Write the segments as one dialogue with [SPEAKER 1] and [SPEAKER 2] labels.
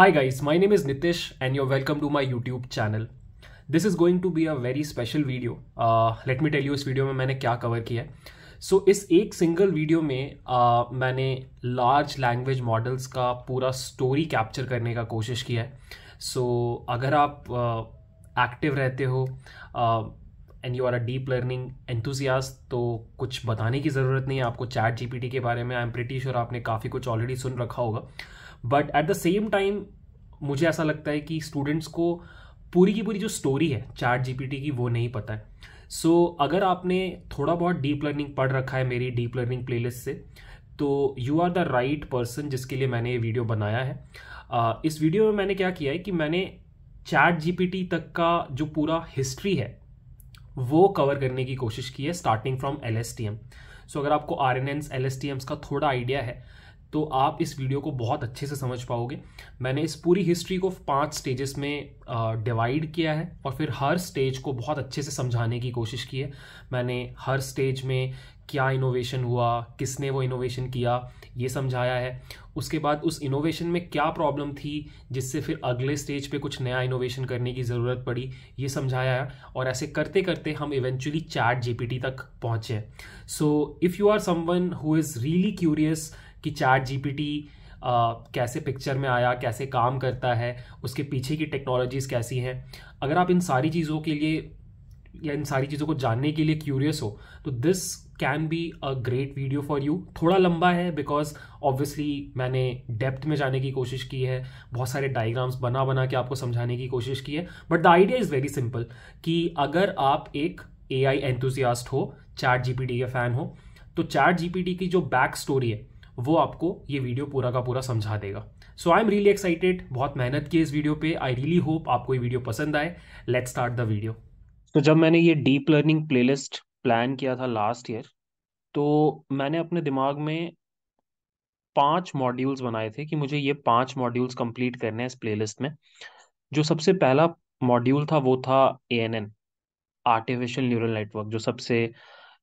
[SPEAKER 1] Hi guys, my name is Nitish and you're welcome to my YouTube channel. This is going to be a very special video. Uh, let me tell you इस video में मैंने क्या cover किया है so so, इस एक single video में uh, मैंने लार्ज लैंग्वेज मॉडल्स का पूरा स्टोरी कैप्चर करने का कोशिश किया है सो so, अगर आप एक्टिव uh, रहते हो and you are a deep learning enthusiast तो कुछ बताने की ज़रूरत नहीं है आपको चैट टी के बारे में आई एम प्रिटी श्योर आपने काफ़ी कुछ ऑलरेडी सुन रखा होगा but at the same time मुझे ऐसा लगता है कि स्टूडेंट्स को पूरी की पूरी जो स्टोरी है चार्ट जी की वो नहीं पता है सो so, अगर आपने थोड़ा बहुत डीप लर्निंग पढ़ रखा है मेरी डीप लर्निंग प्लेलिस्ट से तो you are the right person जिसके लिए मैंने ये वीडियो बनाया है uh, इस वीडियो में मैंने क्या किया है कि मैंने चैट जीपीटी तक का जो पूरा हिस्ट्री है वो कवर करने की कोशिश की है starting from L S T M so अगर आपको R N N L S T Ms का थोड़ा आइडिया है तो आप इस वीडियो को बहुत अच्छे से समझ पाओगे मैंने इस पूरी हिस्ट्री को पांच स्टेजेस में डिवाइड किया है और फिर हर स्टेज को बहुत अच्छे से समझाने की कोशिश की है मैंने हर स्टेज में क्या इनोवेशन हुआ किसने वो इनोवेशन किया ये समझाया है उसके बाद उस इनोवेशन में क्या प्रॉब्लम थी जिससे फिर अगले स्टेज पे कुछ नया इनोवेशन करने की ज़रूरत पड़ी ये समझाया है और ऐसे करते करते हम इवेंचुअली चैट जीपीटी तक पहुँचे so if you are someone who is really curious कि चैट जीपीटी कैसे पिक्चर में आया कैसे काम करता है उसके पीछे की टेक्नोलॉजीज़ कैसी हैं अगर आप इन सारी चीज़ों के लिए या इन सारी चीज़ों को जानने के लिए क्यूरियस हो तो this can be a great video for you थोड़ा लंबा है बिकॉज ऑब्वियसली मैंने डेप्थ में जाने की कोशिश की है बहुत सारे डायग्राम्स बना बना के आपको समझाने की कोशिश की है but the idea is very simple कि अगर आप एक ए आई एंथुजियास्ट हो चैट जी पी के फ़ैन हो तो चैट जी की जो बैक स्टोरी है वो आपको ये वीडियो पूरा का पूरा समझा देगा so I am really excited बहुत मेहनत की इस वीडियो पे आई रियली होप आपको ये वीडियो पसंद आए लेट स्टार्ट द वीडियो तो जब मैंने ये डीप लर्निंग प्लेलिस्ट प्लान किया था लास्ट ईयर तो मैंने अपने दिमाग में पांच मॉड्यूल्स बनाए थे कि मुझे ये पांच मॉड्यूल्स कंप्लीट करने हैं इस प्लेलिस्ट में जो सबसे पहला मॉड्यूल था वो था A N N artificial neural network जो सबसे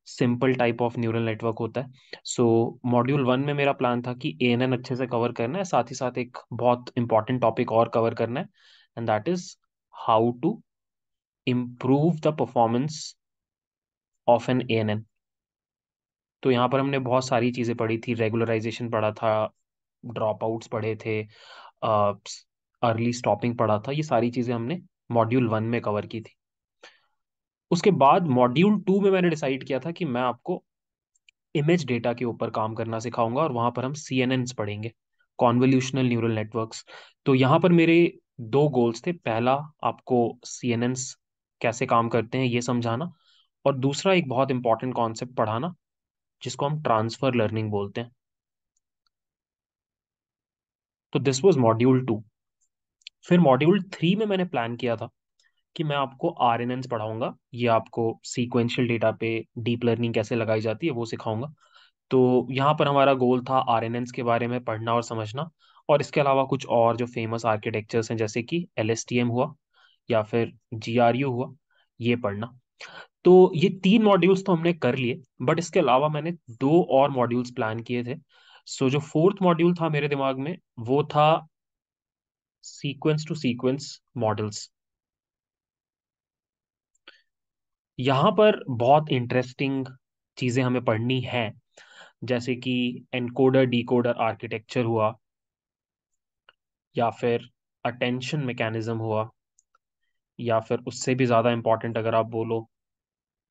[SPEAKER 1] simple type of neural network होता है सो मॉड्यूल वन में मेरा प्लान था कि ए अच्छे से कवर करना है साथ ही साथ एक बहुत इंपॉर्टेंट टॉपिक और कवर करना है and that is how to improve the performance of an A तो यहाँ पर हमने बहुत सारी चीज़ें पढ़ी थी रेगुलराइजेशन पढ़ा था ड्रॉप आउट्स पढ़े थे अर्ली uh, स्टॉपिंग पढ़ा था ये सारी चीज़ें हमने मॉड्यूल वन में कवर की थी उसके बाद मॉड्यूल टू में मैंने डिसाइड किया था कि मैं आपको इमेज डेटा के ऊपर काम करना सिखाऊंगा और वहां पर हम सी पढ़ेंगे कॉन्वोल्यूशनल न्यूरल नेटवर्क्स तो यहाँ पर मेरे दो गोल्स थे पहला आपको सी कैसे काम करते हैं ये समझाना और दूसरा एक बहुत इंपॉर्टेंट कॉन्सेप्ट पढ़ाना जिसको हम ट्रांसफर लर्निंग बोलते हैं तो दिस वॉज मॉड्यूल टू फिर मॉड्यूल थ्री में मैंने प्लान किया था कि मैं आपको आर एन एन्स पढ़ाऊंगा ये आपको सीक्वेंशियल डेटा पे डीप लर्निंग कैसे लगाई जाती है वो सिखाऊंगा तो यहाँ पर हमारा गोल था आर एन एन्स के बारे में पढ़ना और समझना और इसके अलावा कुछ और जो फेमस आर्किटेक्चर्स हैं जैसे कि एल एस टी एम हुआ या फिर जी आर यू हुआ ये पढ़ना तो ये तीन मॉड्यूल्स तो हमने कर लिए बट इसके अलावा मैंने दो और मॉड्यूल्स प्लान किए थे सो so, जो फोर्थ मॉड्यूल था मेरे दिमाग में वो था सीक्वेंस टू सीक्वेंस मॉडल्स यहाँ पर बहुत इंटरेस्टिंग चीज़ें हमें पढ़नी हैं जैसे कि एनकोडर डिकोडर आर्किटेक्चर हुआ या फिर अटेंशन मैकेनिज्म हुआ या फिर उससे भी ज़्यादा इम्पॉर्टेंट अगर आप बोलो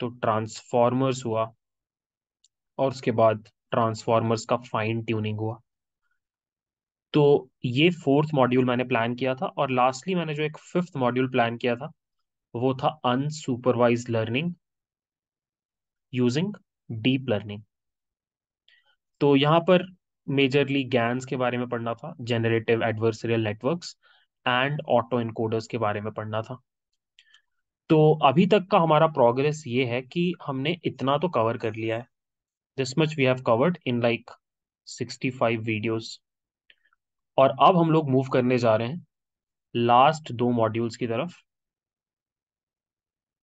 [SPEAKER 1] तो ट्रांसफॉर्मर्स हुआ और उसके बाद ट्रांसफॉर्मर्स का फाइन ट्यूनिंग हुआ तो ये फोर्थ मॉड्यूल मैंने प्लान किया था और लास्टली मैंने जो एक फिफ्थ मॉड्यूल प्लान किया था वो था unsupervised learning using deep learning तो यहां पर मेजरली गैंस के बारे में पढ़ना था generative adversarial networks and auto encoders के बारे में पढ़ना था तो अभी तक का हमारा प्रोग्रेस ये है कि हमने इतना तो कवर कर लिया है this much we have covered in like sixty five videos और अब हम लोग मूव करने जा रहे हैं लास्ट दो मॉड्यूल्स की तरफ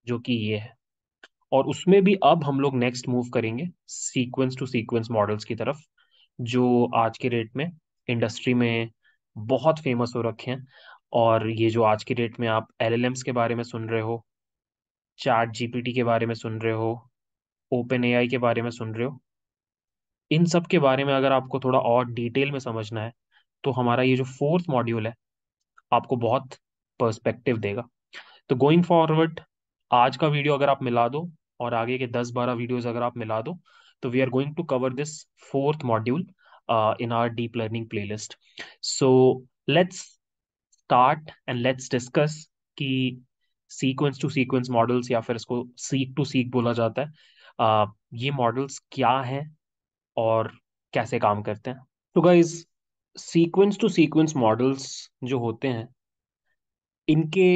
[SPEAKER 1] जो कि ये है और उसमें भी अब हम लोग नेक्स्ट मूव करेंगे सीक्वेंस टू सीक्वेंस मॉडल्स की तरफ जो आज के रेट में इंडस्ट्री में बहुत फेमस हो रखे हैं और ये जो आज के डेट में आप एल के बारे में सुन रहे हो चार्ट जी के बारे में सुन रहे हो ओपन ए के बारे में सुन रहे हो इन सब के बारे में अगर आपको थोड़ा और डिटेल में समझना है तो हमारा ये जो फोर्थ मॉड्यूल है आपको बहुत पर्सपेक्टिव देगा तो गोइंग फॉरवर्ड आज का वीडियो अगर आप मिला दो और आगे के दस बारह वीडियोज अगर आप मिला दो तो we are going to cover this fourth module in our deep learning playlist so let's start and let's discuss कि सीक्वेंस टू सीक्वेंस मॉडल्स या फिर इसको सीक टू सीक बोला जाता है uh, ये मॉडल्स क्या हैं और कैसे काम करते हैं तो guys sequence to sequence models जो होते हैं इनके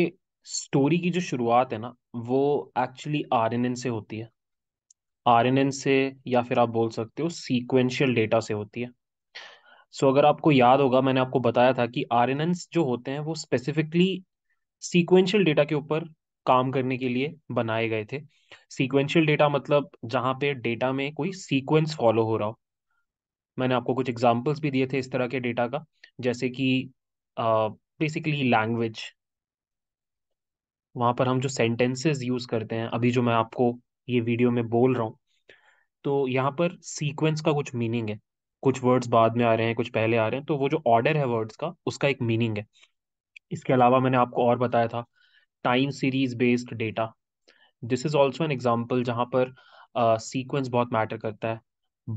[SPEAKER 1] स्टोरी की जो शुरुआत है ना वो एक्चुअली आर से होती है आर से या फिर आप बोल सकते हो सीक्वेंशियल डेटा से होती है सो so, अगर आपको याद होगा मैंने आपको बताया था कि आर जो होते हैं वो स्पेसिफिकली सीक्वेंशियल डेटा के ऊपर काम करने के लिए बनाए गए थे सीक्वेंशियल डेटा मतलब जहाँ पे डेटा में कोई सीक्वेंस फॉलो हो रहा हो मैंने आपको कुछ एग्जाम्पल्स भी दिए थे इस तरह के डेटा का जैसे कि बेसिकली लैंग्वेज वहाँ पर हम जो सेंटेंसेस यूज़ करते हैं अभी जो मैं आपको ये वीडियो में बोल रहा हूँ तो यहाँ पर सीक्वेंस का कुछ मीनिंग है कुछ वर्ड्स बाद में आ रहे हैं कुछ पहले आ रहे हैं तो वो जो ऑर्डर है वर्ड्स का उसका एक मीनिंग है इसके अलावा मैंने आपको और बताया था time series based data this is also an example जहाँ पर सीक्वेंस uh, बहुत मैटर करता है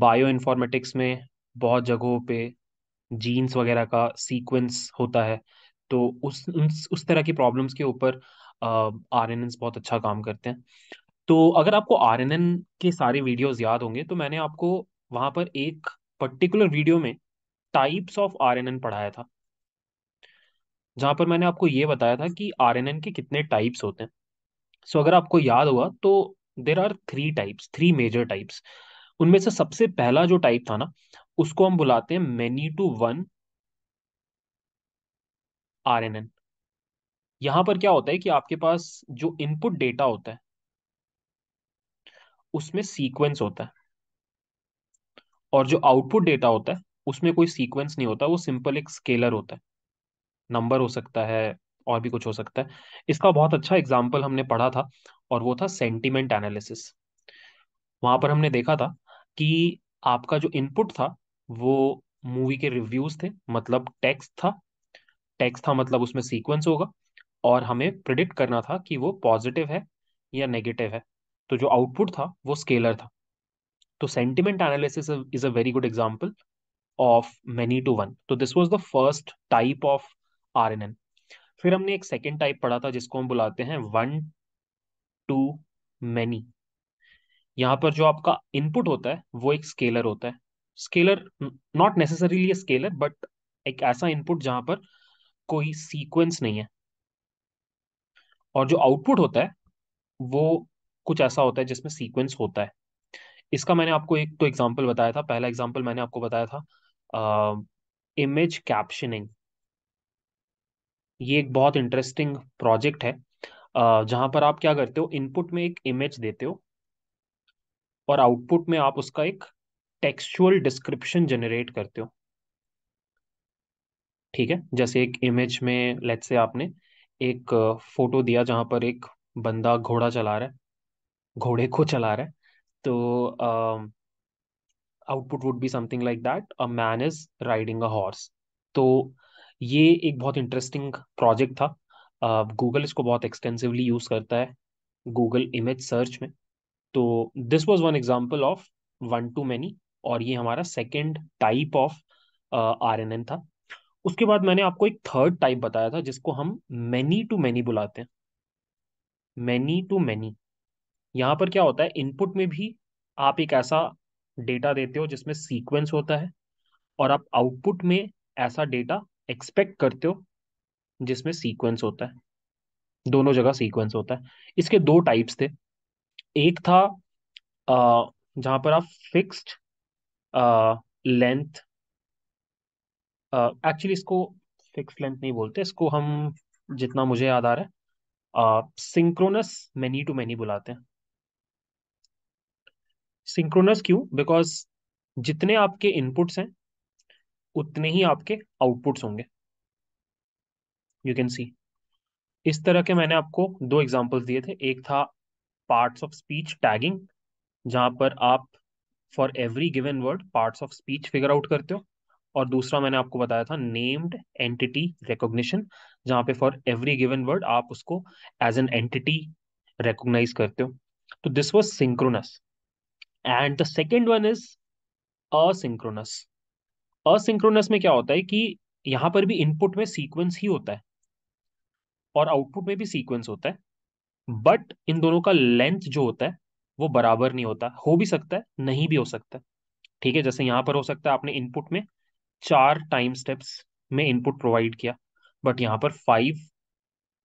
[SPEAKER 1] बायो इन्फॉर्मेटिक्स में बहुत जगहों पे जीन्स वगैरह का सीक्वेंस होता है तो उस उस तरह की प्रॉब्लम्स के ऊपर आर एन एन बहुत अच्छा काम करते हैं तो अगर आपको आर एन एन के सारे वीडियोज याद होंगे तो मैंने आपको वहां पर एक पर्टिकुलर वीडियो में types of R N N पढ़ाया था जहां पर मैंने आपको ये बताया था कि आर एन एन के कितने टाइप्स होते हैं सो so, अगर आपको याद हुआ तो there are three types three major types उनमें से सबसे पहला जो टाइप था ना उसको हम बुलाते हैं many to one R N N यहां पर क्या होता है कि आपके पास जो इनपुट डेटा होता है उसमें सीक्वेंस होता है और जो आउटपुट डेटा होता है उसमें कोई सीक्वेंस नहीं होता वो सिंपल एक स्केलर होता है नंबर हो सकता है और भी कुछ हो सकता है इसका बहुत अच्छा एग्जाम्पल हमने पढ़ा था और वो था सेंटिमेंट एनालिसिस वहां पर हमने देखा था कि आपका जो इनपुट था वो मूवी के रिव्यूज थे मतलब टेक्स्ट था टेक्स्ट था मतलब उसमें सीक्वेंस होगा और हमें प्रिडिक्ट करना था कि वो पॉजिटिव है या नेगेटिव है तो जो आउटपुट था वो स्केलर था तो sentiment analysis is a very good example of many to one तो this was the first type of R N N फिर हमने एक सेकेंड टाइप पढ़ा था जिसको हम बुलाते हैं वन टू मैनी यहाँ पर जो आपका इनपुट होता है वो एक स्केलर होता है scalar not necessarily scalar but एक ऐसा इनपुट जहां पर कोई सीक्वेंस नहीं है और जो आउटपुट होता है वो कुछ ऐसा होता है जिसमें सीक्वेंस होता है इसका मैंने आपको एक तो एग्जाम्पल बताया था पहला एग्जाम्पल मैंने आपको बताया था इमेज uh, कैप्शनिंग ये एक बहुत इंटरेस्टिंग प्रोजेक्ट है uh, जहां पर आप क्या करते हो इनपुट में एक इमेज देते हो और आउटपुट में आप उसका एक टेक्सचुअल डिस्क्रिप्शन जनरेट करते हो ठीक है जैसे एक इमेज में लेट से आपने एक फोटो दिया जहाँ पर एक बंदा घोड़ा चला रहा है घोड़े को चला रहा है तो output would be something like that a man is riding a horse तो ये एक बहुत इंटरेस्टिंग प्रोजेक्ट था गूगल इसको बहुत एक्सटेंसिवली यूज करता है गूगल इमेज सर्च में तो this was one example of one to many और ये हमारा second type of R N N था उसके बाद मैंने आपको एक थर्ड टाइप बताया था जिसको हम मैनी टू मैनी बुलाते हैं मैनी टू मैनी यहाँ पर क्या होता है इनपुट में भी आप एक ऐसा डेटा देते हो जिसमें सीक्वेंस होता है और आप आउटपुट में ऐसा डेटा एक्सपेक्ट करते हो जिसमें सीक्वेंस होता है दोनों जगह सीक्वेंस होता है इसके दो टाइप्स थे एक था जहाँ पर आप फिक्स्ड लेंथ एक्चुअली इसको फिक्स लेंथ नहीं बोलते इसको हम जितना मुझे याद आ रहा है सिंक्रोनस मैनी टू मैनी बुलाते हैं सिंक्रोनस क्यों बिकॉज जितने आपके इनपुट्स हैं उतने ही आपके आउटपुट्स होंगे यू कैन सी इस तरह के मैंने आपको दो एग्जांपल्स दिए थे एक था पार्ट्स ऑफ स्पीच टैगिंग जहां पर आप for every given word parts of speech figure out करते हो और दूसरा मैंने आपको बताया था नेम्ड एंटिटी रिकॉग्निशन जहां पे फॉर एवरी गिवन वर्ड आप उसको एज एन एंटिटी रिकॉग्नाइज करते हो तो this was synchronous and the second one is asynchronous asynchronous में क्या होता है कि यहाँ पर भी इनपुट में सीक्वेंस ही होता है और आउटपुट में भी सीक्वेंस होता है बट इन दोनों का लेंथ जो होता है वो बराबर नहीं होता हो भी सकता है नहीं भी हो सकता है ठीक है जैसे यहां पर हो सकता है आपने इनपुट में चार टाइम स्टेप्स में इनपुट प्रोवाइड किया बट यहाँ पर फाइव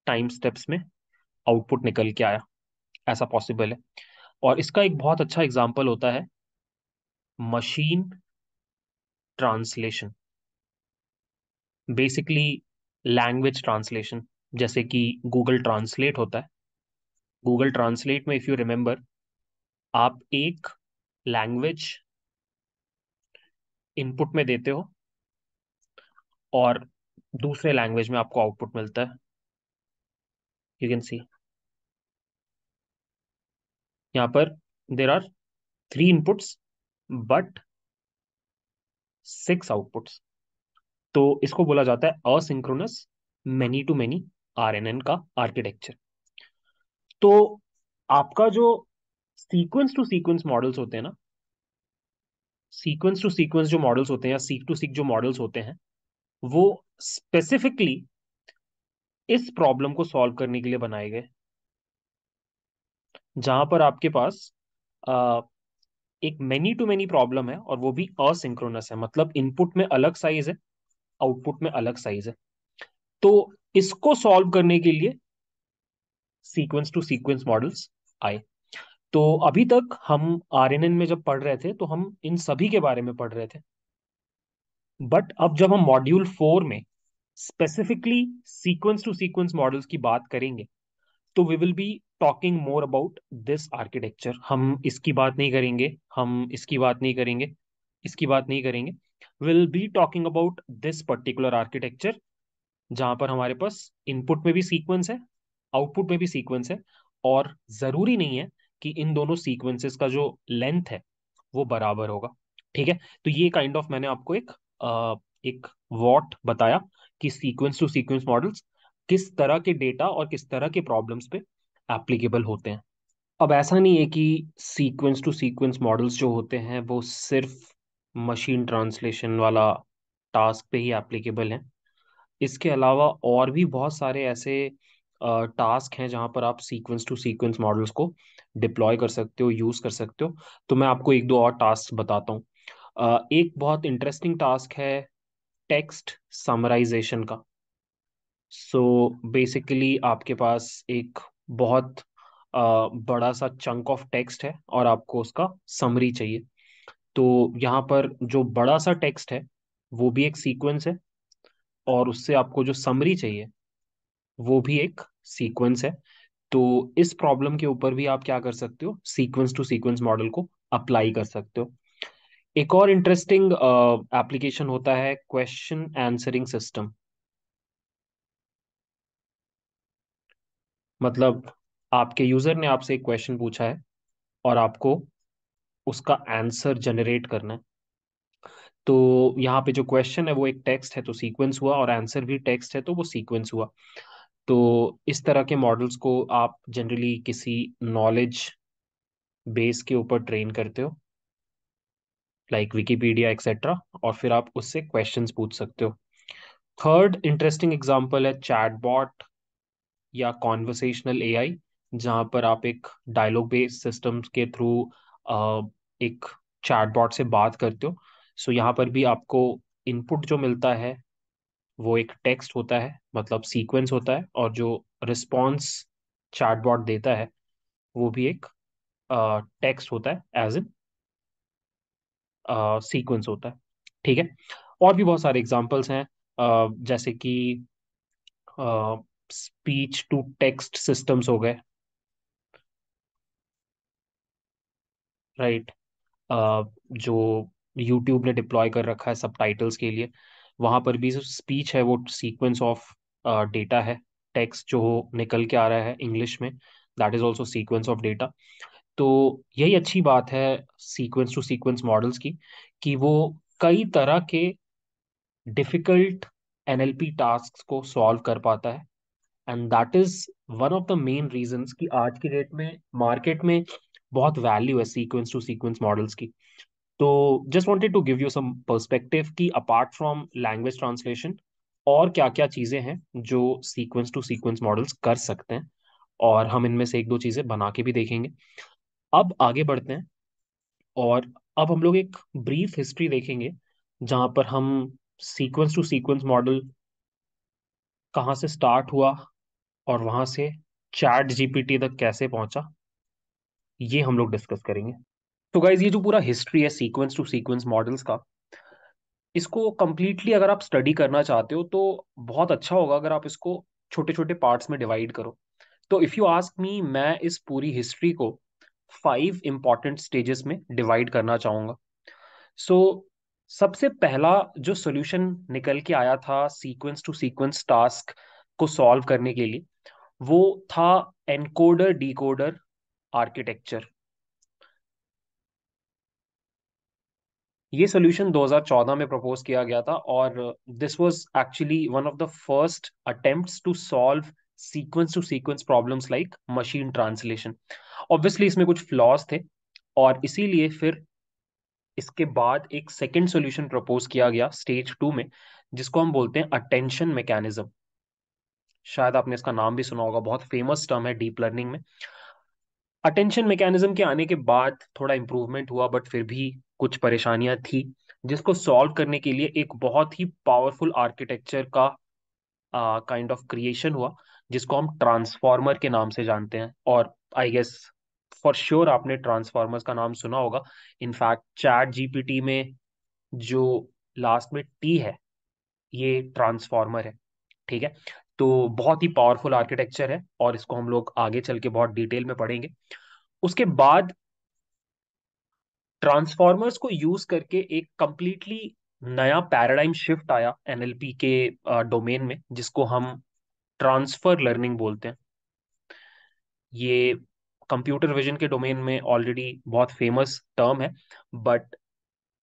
[SPEAKER 1] टाइम स्टेप्स में आउटपुट निकल के आया ऐसा पॉसिबल है और इसका एक बहुत अच्छा एग्जाम्पल होता है machine translation basically language translation जैसे कि गूगल ट्रांसलेट होता है गूगल ट्रांसलेट में इफ़ यू रिमेंबर आप एक लैंग्वेज इनपुट में देते हो और दूसरे लैंग्वेज में आपको आउटपुट मिलता है यू कैन सी यहां पर there are three inputs but six outputs तो इसको बोला जाता है asynchronous many to many RNN का आर्किटेक्चर तो आपका जो सीक्वेंस टू सीक्वेंस मॉडल्स होते हैं ना सीक्वेंस टू सीक्वेंस जो मॉडल्स होते हैं या सीक टू सीक जो मॉडल्स होते हैं वो स्पेसिफिकली इस प्रॉब्लम को सॉल्व करने के लिए बनाए गए जहां पर आपके पास आ, एक मेनी टू मेनी प्रॉब्लम है और वो भी असिंक्रोनस है मतलब इनपुट में अलग साइज है आउटपुट में अलग साइज है तो इसको सॉल्व करने के लिए सीक्वेंस टू सीक्वेंस मॉडल्स आए तो अभी तक हम आर में जब पढ़ रहे थे तो हम इन सभी के बारे में पढ़ रहे थे बट अब जब हम मॉड्यूल फोर में specifically sequence to sequence models की बात करेंगे तो we will be talking more about this architecture हम इसकी बात नहीं करेंगे हम इसकी बात नहीं करेंगे इसकी बात नहीं करेंगे will be talking about this particular architecture जहां पर हमारे पास इनपुट में भी सीक्वेंस है आउटपुट में भी सीक्वेंस है और जरूरी नहीं है कि इन दोनों सीक्वेंसेस का जो लेंथ है वो बराबर होगा ठीक है तो ये काइंड kind ऑफ of मैंने आपको एक एक वॉट बताया कि सीक्वेंस टू सीक्वेंस मॉडल्स किस तरह के डेटा और किस तरह के प्रॉब्लम्स पे एप्लीकेबल होते हैं अब ऐसा नहीं है कि सीक्वेंस टू सीक्वेंस मॉडल्स जो होते हैं वो सिर्फ मशीन ट्रांसलेशन वाला टास्क पे ही एप्लीकेबल हैं इसके अलावा और भी बहुत सारे ऐसे टास्क हैं जहाँ पर आप सीक्वेंस टू सीक्वेंस मॉडल्स को डिप्लॉय कर सकते हो यूज़ कर सकते हो तो मैं आपको एक दो और टास्क बताता हूँ एक बहुत इंटरेस्टिंग टास्क है टेक्स्ट समराइजेशन का सो so, बेसिकली आपके पास एक बहुत बड़ा सा चंक ऑफ टेक्स्ट है और आपको उसका समरी चाहिए तो यहाँ पर जो बड़ा सा टेक्स्ट है वो भी एक सीक्वेंस है और उससे आपको जो समरी चाहिए वो भी एक सीक्वेंस है तो इस प्रॉब्लम के ऊपर भी आप क्या कर सकते हो सीक्वेंस टू सीक्वेंस मॉडल को अप्लाई कर सकते हो एक और इंटरेस्टिंग एप्लीकेशन uh, होता है क्वेश्चन आंसरिंग सिस्टम मतलब आपके यूजर ने आपसे एक क्वेश्चन पूछा है और आपको उसका आंसर जनरेट करना है तो यहाँ पे जो क्वेश्चन है वो एक टेक्स्ट है तो सीक्वेंस हुआ और आंसर भी टेक्स्ट है तो वो सीक्वेंस हुआ तो इस तरह के मॉडल्स को आप जनरली किसी नॉलेज बेस के ऊपर ट्रेन करते हो लाइक विकीपीडिया एक्सेट्रा और फिर आप उससे क्वेश्चंस पूछ सकते हो थर्ड इंटरेस्टिंग एग्जांपल है चैटबॉट या कॉन्वर्सेशनल एआई जहां पर आप एक डायलॉग बेस्ड सिस्टम्स के थ्रू एक चैटबॉट से बात करते हो सो so, यहाँ पर भी आपको इनपुट जो मिलता है वो एक टेक्स्ट होता है मतलब सीक्वेंस होता है और जो रिस्पॉन्स चैटबॉट देता है वो भी एक टेक्स्ट uh, होता है एज इन सीक्वेंस होता है ठीक है और भी बहुत सारे एग्जाम्पल्स हैं जैसे कि स्पीच टू टेक्स्ट सिस्टम्स हो गए राइट right. uh, जो यूट्यूब ने डिप्लॉय कर रखा है सब टाइटल्स के लिए वहां पर भी स्पीच है वो सीक्वेंस ऑफ डेटा है टेक्स्ट जो निकल के आ रहा है इंग्लिश में that is also sequence of data तो यही अच्छी बात है सीक्वेंस टू सीक्वेंस मॉडल्स की कि वो कई तरह के डिफिकल्ट एनएलपी टास्क को सॉल्व कर पाता है and that is one of the main reasons कि आज की डेट में मार्केट में बहुत वैल्यू है सीक्वेंस टू सीक्वेंस मॉडल्स की तो just wanted to give you some perspective कि अपार्ट फ्रॉम लैंग्वेज ट्रांसलेशन और क्या क्या चीज़ें हैं जो सीक्वेंस टू सीक्वेंस मॉडल्स कर सकते हैं और हम इनमें से एक दो चीज़ें बना के भी देखेंगे अब आगे बढ़ते हैं और अब हम लोग एक ब्रीफ हिस्ट्री देखेंगे जहां पर हम सीक्वेंस टू सीक्वेंस मॉडल कहाँ से स्टार्ट हुआ और वहां से चैट जीपीटी तक कैसे पहुंचा ये हम लोग डिस्कस करेंगे तो गाइज ये जो पूरा हिस्ट्री है सीक्वेंस टू सीक्वेंस मॉडल्स का इसको कंप्लीटली अगर आप स्टडी करना चाहते हो तो बहुत अच्छा होगा अगर आप इसको छोटे छोटे पार्ट्स में डिवाइड करो तो इफ़ यू आस्क मी मैं इस पूरी हिस्ट्री को फाइव इंपॉर्टेंट स्टेजेस में डिवाइड करना चाहूंगा सो so, सबसे पहला जो सोल्यूशन निकल के आया था सीक्वेंस टू सीक्वेंस टास्क को सॉल्व करने के लिए वो था एनकोडर डीकोडर आर्किटेक्चर ये सोल्यूशन 2014 में प्रपोज किया गया था और this was actually one of the first attempts to solve sequence to sequence problems like machine translation obviously इसमें कुछ फ्लॉज थे और इसीलिए फिर इसके बाद एक सेकेंड सोल्यूशन प्रपोज किया गया स्टेज टू में जिसको हम बोलते हैं अटेंशन मैकेनिज्म शायद आपने इसका नाम भी सुना होगा बहुत फेमस टर्म है डीप लर्निंग में अटेंशन मैकेनिज्म के आने के बाद थोड़ा इम्प्रूवमेंट हुआ बट फिर भी कुछ परेशानियां थी जिसको सॉल्व करने के लिए एक बहुत ही पावरफुल आर्किटेक्चर का काइंड ऑफ क्रिएशन हुआ जिसको हम ट्रांसफार्मर के नाम से जानते हैं और आई गेस फॉर श्योर आपने ट्रांसफॉर्मर्स का नाम सुना होगा इनफैक्ट चैट जीपीटी में जो लास्ट में टी है ये ट्रांसफॉर्मर है ठीक है तो बहुत ही पावरफुल आर्किटेक्चर है और इसको हम लोग आगे चल के बहुत डिटेल में पढ़ेंगे उसके बाद ट्रांसफार्मर्स को यूज करके एक कंप्लीटली नया पैराडाइम शिफ्ट आया एनएलपी के डोमेन में जिसको हम ट्रांसफर लर्निंग बोलते हैं ये कंप्यूटर विजन के डोमेन में ऑलरेडी बहुत फेमस टर्म है बट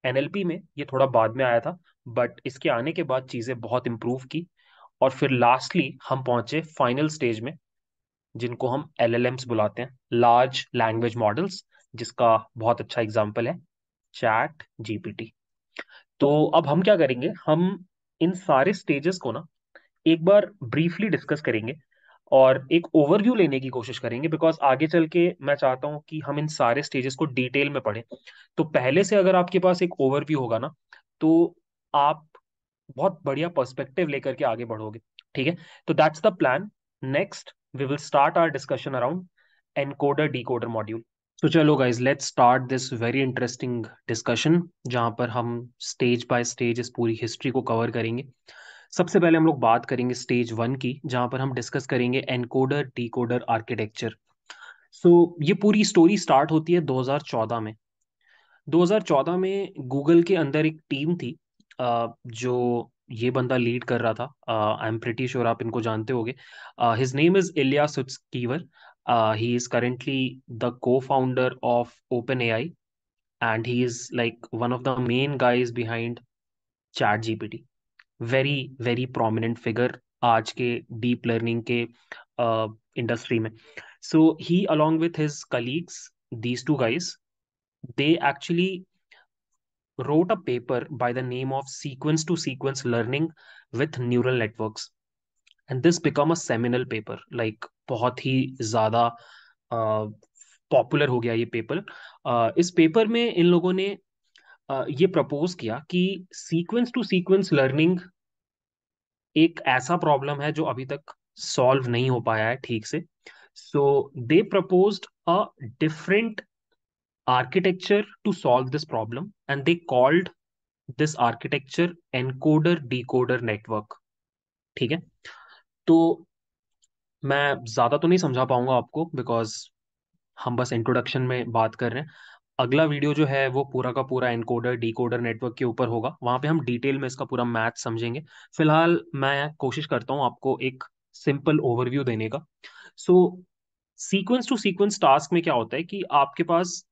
[SPEAKER 1] एन में ये थोड़ा बाद में आया था बट इसके आने के बाद चीज़ें बहुत इम्प्रूव की और फिर लास्टली हम पहुंचे फाइनल स्टेज में जिनको हम एम्स बुलाते हैं लार्ज लैंग्वेज मॉडल्स जिसका बहुत अच्छा एग्जाम्पल है चैट जीपीटी तो अब हम क्या करेंगे हम इन सारे स्टेजेस को ना एक बार ब्रीफली डिस्कस करेंगे और एक ओवरव्यू लेने की कोशिश करेंगे बिकॉज आगे चल के मैं चाहता हूँ कि हम इन सारे स्टेजेस को डिटेल में पढ़ें तो पहले से अगर आपके पास एक ओवरव्यू होगा ना तो आप बहुत बढ़िया पर्सपेक्टिव लेकर के आगे बढ़ोगे ठीक है तो that's the plan next we will start our discussion around encoder decoder module तो चलो guys let's start this very interesting discussion जहां पर हम स्टेज बाय स्टेज इस पूरी हिस्ट्री को कवर करेंगे सबसे पहले हम लोग बात करेंगे स्टेज वन की जहाँ पर हम डिस्कस करेंगे एनकोडर डीकोडर आर्किटेक्चर सो ये पूरी स्टोरी स्टार्ट होती है 2014 में 2014 में गूगल के अंदर एक टीम थी जो ये बंदा लीड कर रहा था आई एम प्रिटी श्योर आप इनको जानते होंगे his name is Ilya Sutskever he is currently the co founder of open A OpenAI and he is like one of the main guys behind चैट टी वेरी वेरी प्रोमिनेंट फिगर आज के deep learning के industry uh, में so he along with his colleagues these two guys they actually wrote a paper by the name of sequence to sequence learning with neural network and this become a seminal paper like बहुत ही ज्यादा popular uh, हो गया ये paper uh, इस paper में इन लोगों ने ये प्रपोज किया कि सीक्वेंस टू सीक्वेंस लर्निंग एक ऐसा प्रॉब्लम है जो अभी तक सॉल्व नहीं हो पाया है ठीक से so they propose a different architecture to solve this problem and they called this architecture encoder decoder network ठीक है तो मैं ज़्यादा तो नहीं समझा पाऊंगा आपको बिकॉज हम बस इंट्रोडक्शन में बात कर रहे हैं अगला वीडियो जो है वो पूरा का पूरा एनकोडर डीकोडर नेटवर्क के ऊपर होगा वहां पे हम डिटेल में इसका पूरा मैथ समझेंगे फिलहाल मैं कोशिश करता हूँ आपको एक सिंपल ओवरव्यू देने का so sequence to sequence task में क्या होता है कि आपके पास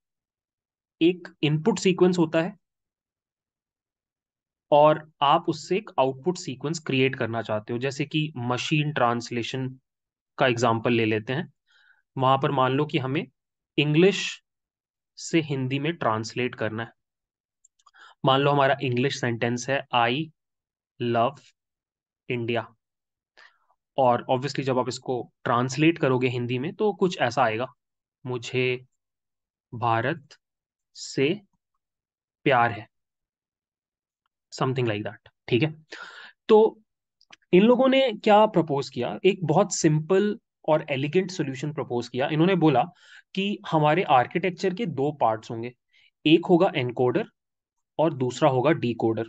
[SPEAKER 1] एक इनपुट सीक्वेंस होता है और आप उससे एक आउटपुट सीक्वेंस क्रिएट करना चाहते हो जैसे कि मशीन ट्रांसलेशन का एग्जाम्पल ले लेते हैं वहां पर मान लो कि हमें इंग्लिश से हिंदी में ट्रांसलेट करना है मान लो हमारा इंग्लिश सेंटेंस है आई लव इंडिया और ऑब्वियसली जब आप इसको ट्रांसलेट करोगे हिंदी में तो कुछ ऐसा आएगा मुझे भारत से प्यार है समथिंग लाइक दैट ठीक है तो इन लोगों ने क्या प्रपोज किया एक बहुत सिंपल और एलिगेंट सोल्यूशन प्रपोज किया इन्होंने बोला कि हमारे आर्किटेक्चर के दो पार्ट्स होंगे एक होगा एनकोडर और दूसरा होगा डीकोडर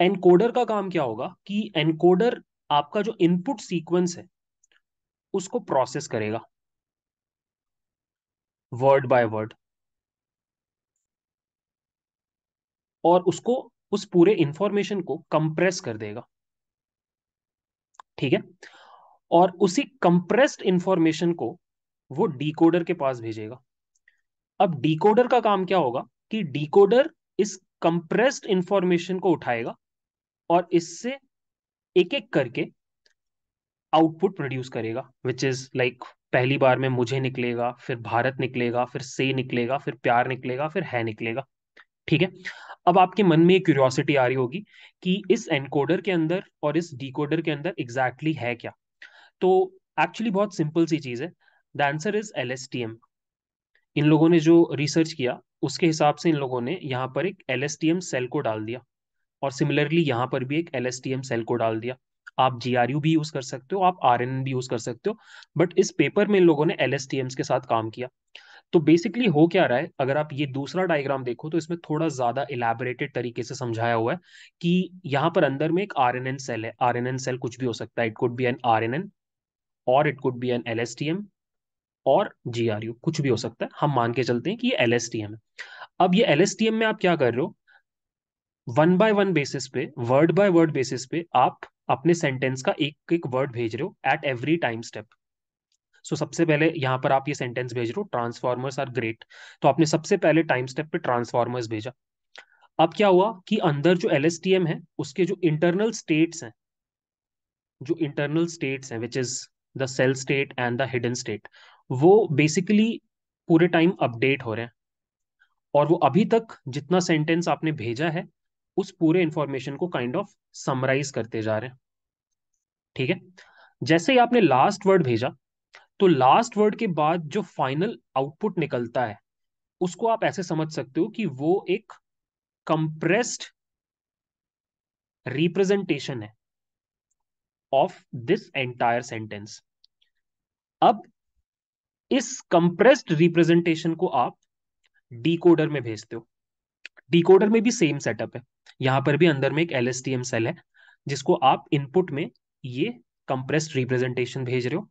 [SPEAKER 1] एनकोडर का काम क्या होगा कि एनकोडर आपका जो इनपुट सीक्वेंस है उसको प्रोसेस करेगा वर्ड बाय वर्ड और उसको उस पूरे इंफॉर्मेशन को कंप्रेस कर देगा ठीक है और उसी कंप्रेस्ड इंफॉर्मेशन को वो हम्म। डिकोडर के पास भेजेगा अब डिकोडर का काम क्या होगा कि डिकोडर इस कंप्रेस्ड इंफॉर्मेशन को उठाएगा और इससे एक एक करके आउटपुट प्रोड्यूस करेगा विच इज लाइक पहली बार में मुझे निकलेगा फिर भारत निकलेगा फिर से निकलेगा फिर प्यार निकलेगा फिर है निकलेगा ठीक है अब आपके मन में क्यूरियोसिटी आ रही होगी कि इस एनकोडर के अंदर और इस डिकोडर के अंदर एग्जैक्टली exactly है क्या तो एक्चुअली बहुत सिंपल सी चीज़ है द आंसर इज एल इन लोगों ने जो रिसर्च किया उसके हिसाब से इन लोगों ने यहाँ पर एक एल सेल को डाल दिया और सिमिलरली यहाँ पर भी एक एल सेल को डाल दिया आप जी भी यूज कर सकते हो आप आर भी यूज कर सकते हो बट इस पेपर में इन लोगों ने एल के साथ काम किया तो बेसिकली हो क्या रहा है अगर आप ये दूसरा डायग्राम देखो तो इसमें थोड़ा ज्यादा इलेबोरेटेड तरीके से समझाया हुआ है कि यहाँ पर अंदर में एक आर सेल है आर सेल कुछ भी हो सकता है it could be an R और it could be an L और जी कुछ भी हो सकता है हम मान के चलते हैं कि ये एल है अब ये एल में आप क्या कर रहे हो वन बाय वन बेसिस पे वर्ड बाय वर्ड बेसिस पे आप अपने सेंटेंस का एक एक वर्ड भेज रहे हो at every time step so सबसे पहले यहां पर आप ये सेंटेंस भेज रहे हो ट्रांसफॉर्मर्स आर ग्रेट तो आपने सबसे पहले टाइम स्टेप पे ट्रांसफॉर्मर्स भेजा अब क्या हुआ कि अंदर जो एल है उसके जो इंटरनल स्टेट्स हैं जो इंटरनल स्टेट्स हैं which is the cell state and the hidden state वो बेसिकली पूरे टाइम अपडेट हो रहे हैं और वो अभी तक जितना सेंटेंस आपने भेजा है उस पूरे इंफॉर्मेशन को काइंड ऑफ समराइज करते जा रहे हैं ठीक है जैसे ही आपने लास्ट वर्ड भेजा तो लास्ट वर्ड के बाद जो फाइनल आउटपुट निकलता है उसको आप ऐसे समझ सकते हो कि वो एक कंप्रेस्ड रिप्रेजेंटेशन है ऑफ दिस एंटायर सेंटेंस अब इस कंप्रेस्ड रिप्रेजेंटेशन को आप डिकोडर में भेजते हो डिकोडर में भी सेम सेटअप है यहां पर भी अंदर में एक एल सेल है जिसको आप इनपुट में ये कंप्रेस्ड रिप्रेजेंटेशन भेज रहे हो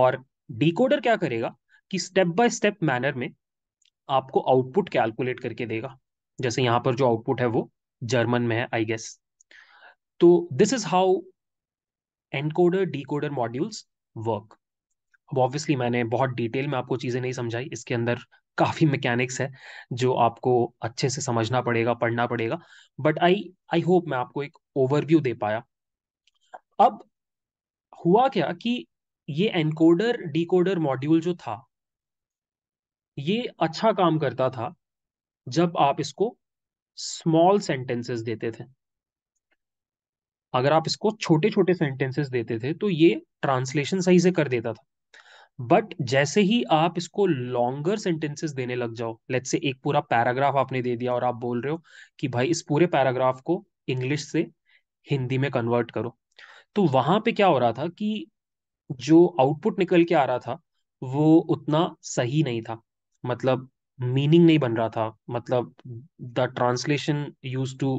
[SPEAKER 1] और डिकोडर क्या करेगा कि स्टेप बाय स्टेप मैनर में आपको आउटपुट कैलकुलेट करके देगा जैसे यहां पर जो आउटपुट है वो जर्मन में है आई गेस तो this is how encoder decoder modules work अब ऑब्वियसली मैंने बहुत डिटेल में आपको चीज़ें नहीं समझाई इसके अंदर काफ़ी मैकेनिक्स है जो आपको अच्छे से समझना पड़ेगा पढ़ना पड़ेगा बट आई आई होप मैं आपको एक ओवरव्यू दे पाया अब हुआ क्या कि ये एनकोडर डिकोडर मॉड्यूल जो था ये अच्छा काम करता था जब आप इसको स्मॉल सेंटेंसेस देते थे अगर आप इसको छोटे छोटे सेंटेंसेस देते थे तो ये ट्रांसलेशन सही से कर देता था बट जैसे ही आप इसको लॉन्गर सेंटेंसेस देने लग जाओ लेट से एक पूरा पैराग्राफ आपने दे दिया और आप बोल रहे हो कि भाई इस पूरे पैराग्राफ को इंग्लिश से हिंदी में कन्वर्ट करो तो वहां पे क्या हो रहा था कि जो आउटपुट निकल के आ रहा था वो उतना सही नहीं था मतलब मीनिंग नहीं बन रहा था मतलब the translation used to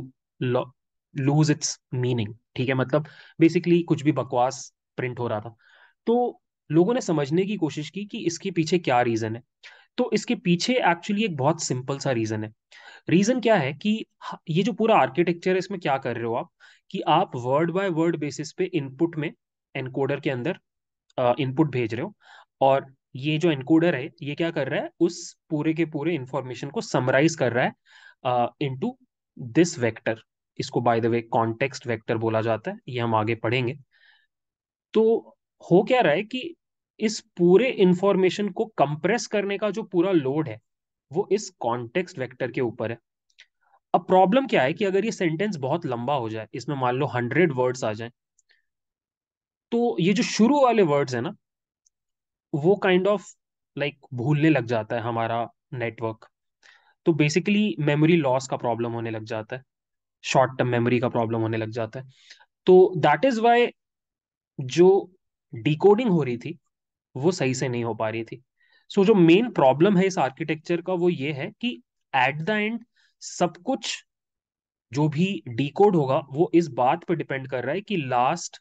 [SPEAKER 1] lose its meaning ठीक है मतलब बेसिकली कुछ भी बकवास प्रिंट हो रहा था तो लोगों ने समझने की कोशिश की कि इसके पीछे क्या रीजन है तो इसके पीछे एक्चुअली एक बहुत सिंपल सा रीजन है रीजन क्या है कि ये जो पूरा आर्किटेक्चर है इसमें क्या कर रहे हो आप कि आप वर्ड बाय वर्ड बेसिस पे इनपुट में एनकोडर के अंदर इनपुट भेज रहे हो और ये जो एनकोडर है ये क्या कर रहा है उस पूरे के पूरे इंफॉर्मेशन को समराइज कर रहा है इन टू दिस वैक्टर इसको by the way context vector बोला जाता है ये हम आगे पढ़ेंगे तो हो क्या रहा है कि इस पूरे इंफॉर्मेशन को कंप्रेस करने का जो पूरा लोड है वो इस कॉन्टेक्स्ट वेक्टर के ऊपर है अब प्रॉब्लम क्या है कि अगर ये सेंटेंस बहुत लंबा हो जाए इसमें मान लो हंड्रेड वर्ड्स आ जाए तो ये जो शुरू वाले वर्ड्स है ना वो काइंड ऑफ लाइक भूलने लग जाता है हमारा नेटवर्क तो बेसिकली मेमोरी लॉस का प्रॉब्लम होने लग जाता है शॉर्ट टर्म मेमोरी का प्रॉब्लम होने लग जाता है तो दैट इज वाई जो डिकोडिंग हो रही थी वो सही से नहीं हो पा रही थी सो so, जो मेन प्रॉब्लम है इस आर्किटेक्चर का वो ये है कि एट द एंड सब कुछ जो भी डिकोड होगा वो इस बात पर डिपेंड कर रहा है कि लास्ट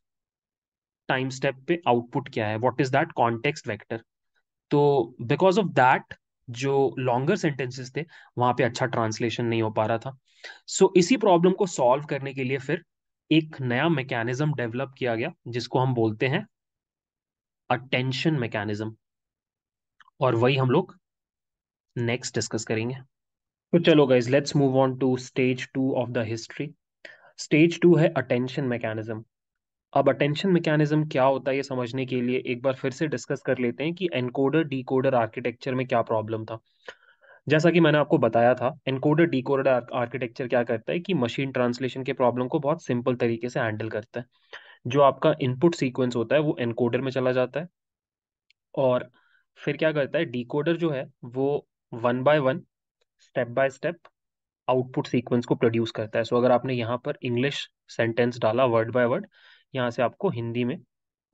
[SPEAKER 1] टाइम स्टेप पे आउटपुट क्या है what is that context vector तो बिकॉज ऑफ दैट जो लॉन्गर सेंटेंसेस थे वहां पे अच्छा ट्रांसलेशन नहीं हो पा रहा था सो so, इसी प्रॉब्लम को सॉल्व करने के लिए फिर एक नया मैकेनिज्म डेवलप किया गया जिसको हम बोलते हैं अटेंशन मैकेनिज्म और वही हम लोग नेक्स्ट डिस्कस करेंगे तो चलो guys let's move on to stage two of the history stage two है अटेंशन मैकेनिज्म अब अटेंशन मैकेनिज्म क्या होता है ये समझने के लिए एक बार फिर से डिस्कस कर लेते हैं कि एनकोडर डीकोडर आर्किटेक्चर में क्या प्रॉब्लम था जैसा कि मैंने आपको बताया था एनकोडर डीकोडर आर्किटेक्चर क्या करता है कि मशीन ट्रांसलेशन के प्रॉब्लम को बहुत सिंपल तरीके से हैंडल करता है जो आपका इनपुट सीक्वेंस होता है वो एनकोडर में चला जाता है और फिर क्या करता है डिकोडर जो है वो one by one step by step output sequence को प्रोड्यूस करता है सो so, अगर आपने यहाँ पर इंग्लिश सेंटेंस डाला वर्ड बाय वर्ड यहाँ से आपको हिंदी में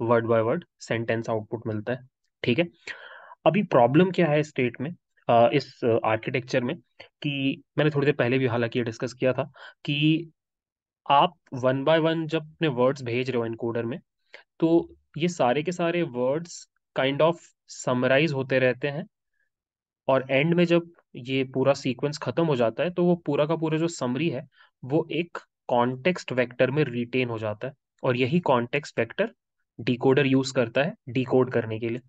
[SPEAKER 1] word by word sentence output मिलता है ठीक है अभी प्रॉब्लम क्या है स्टेट में इस आर्किटेक्चर में कि मैंने थोड़ी देर पहले भी हालांकि ये डिस्कस किया था कि आप वन बाय वन जब अपने वर्ड्स भेज रहे हो इनकोडर में तो ये सारे के सारे वर्ड्स काइंड ऑफ समराइज होते रहते हैं और एंड में जब ये पूरा सीक्वेंस खत्म हो जाता है तो वो पूरा का पूरा जो समरी है वो एक कॉन्टेक्स्ट वेक्टर में रिटेन हो जाता है और यही कॉन्टेक्स्ट वेक्टर डिकोडर यूज करता है डिकोड करने के लिए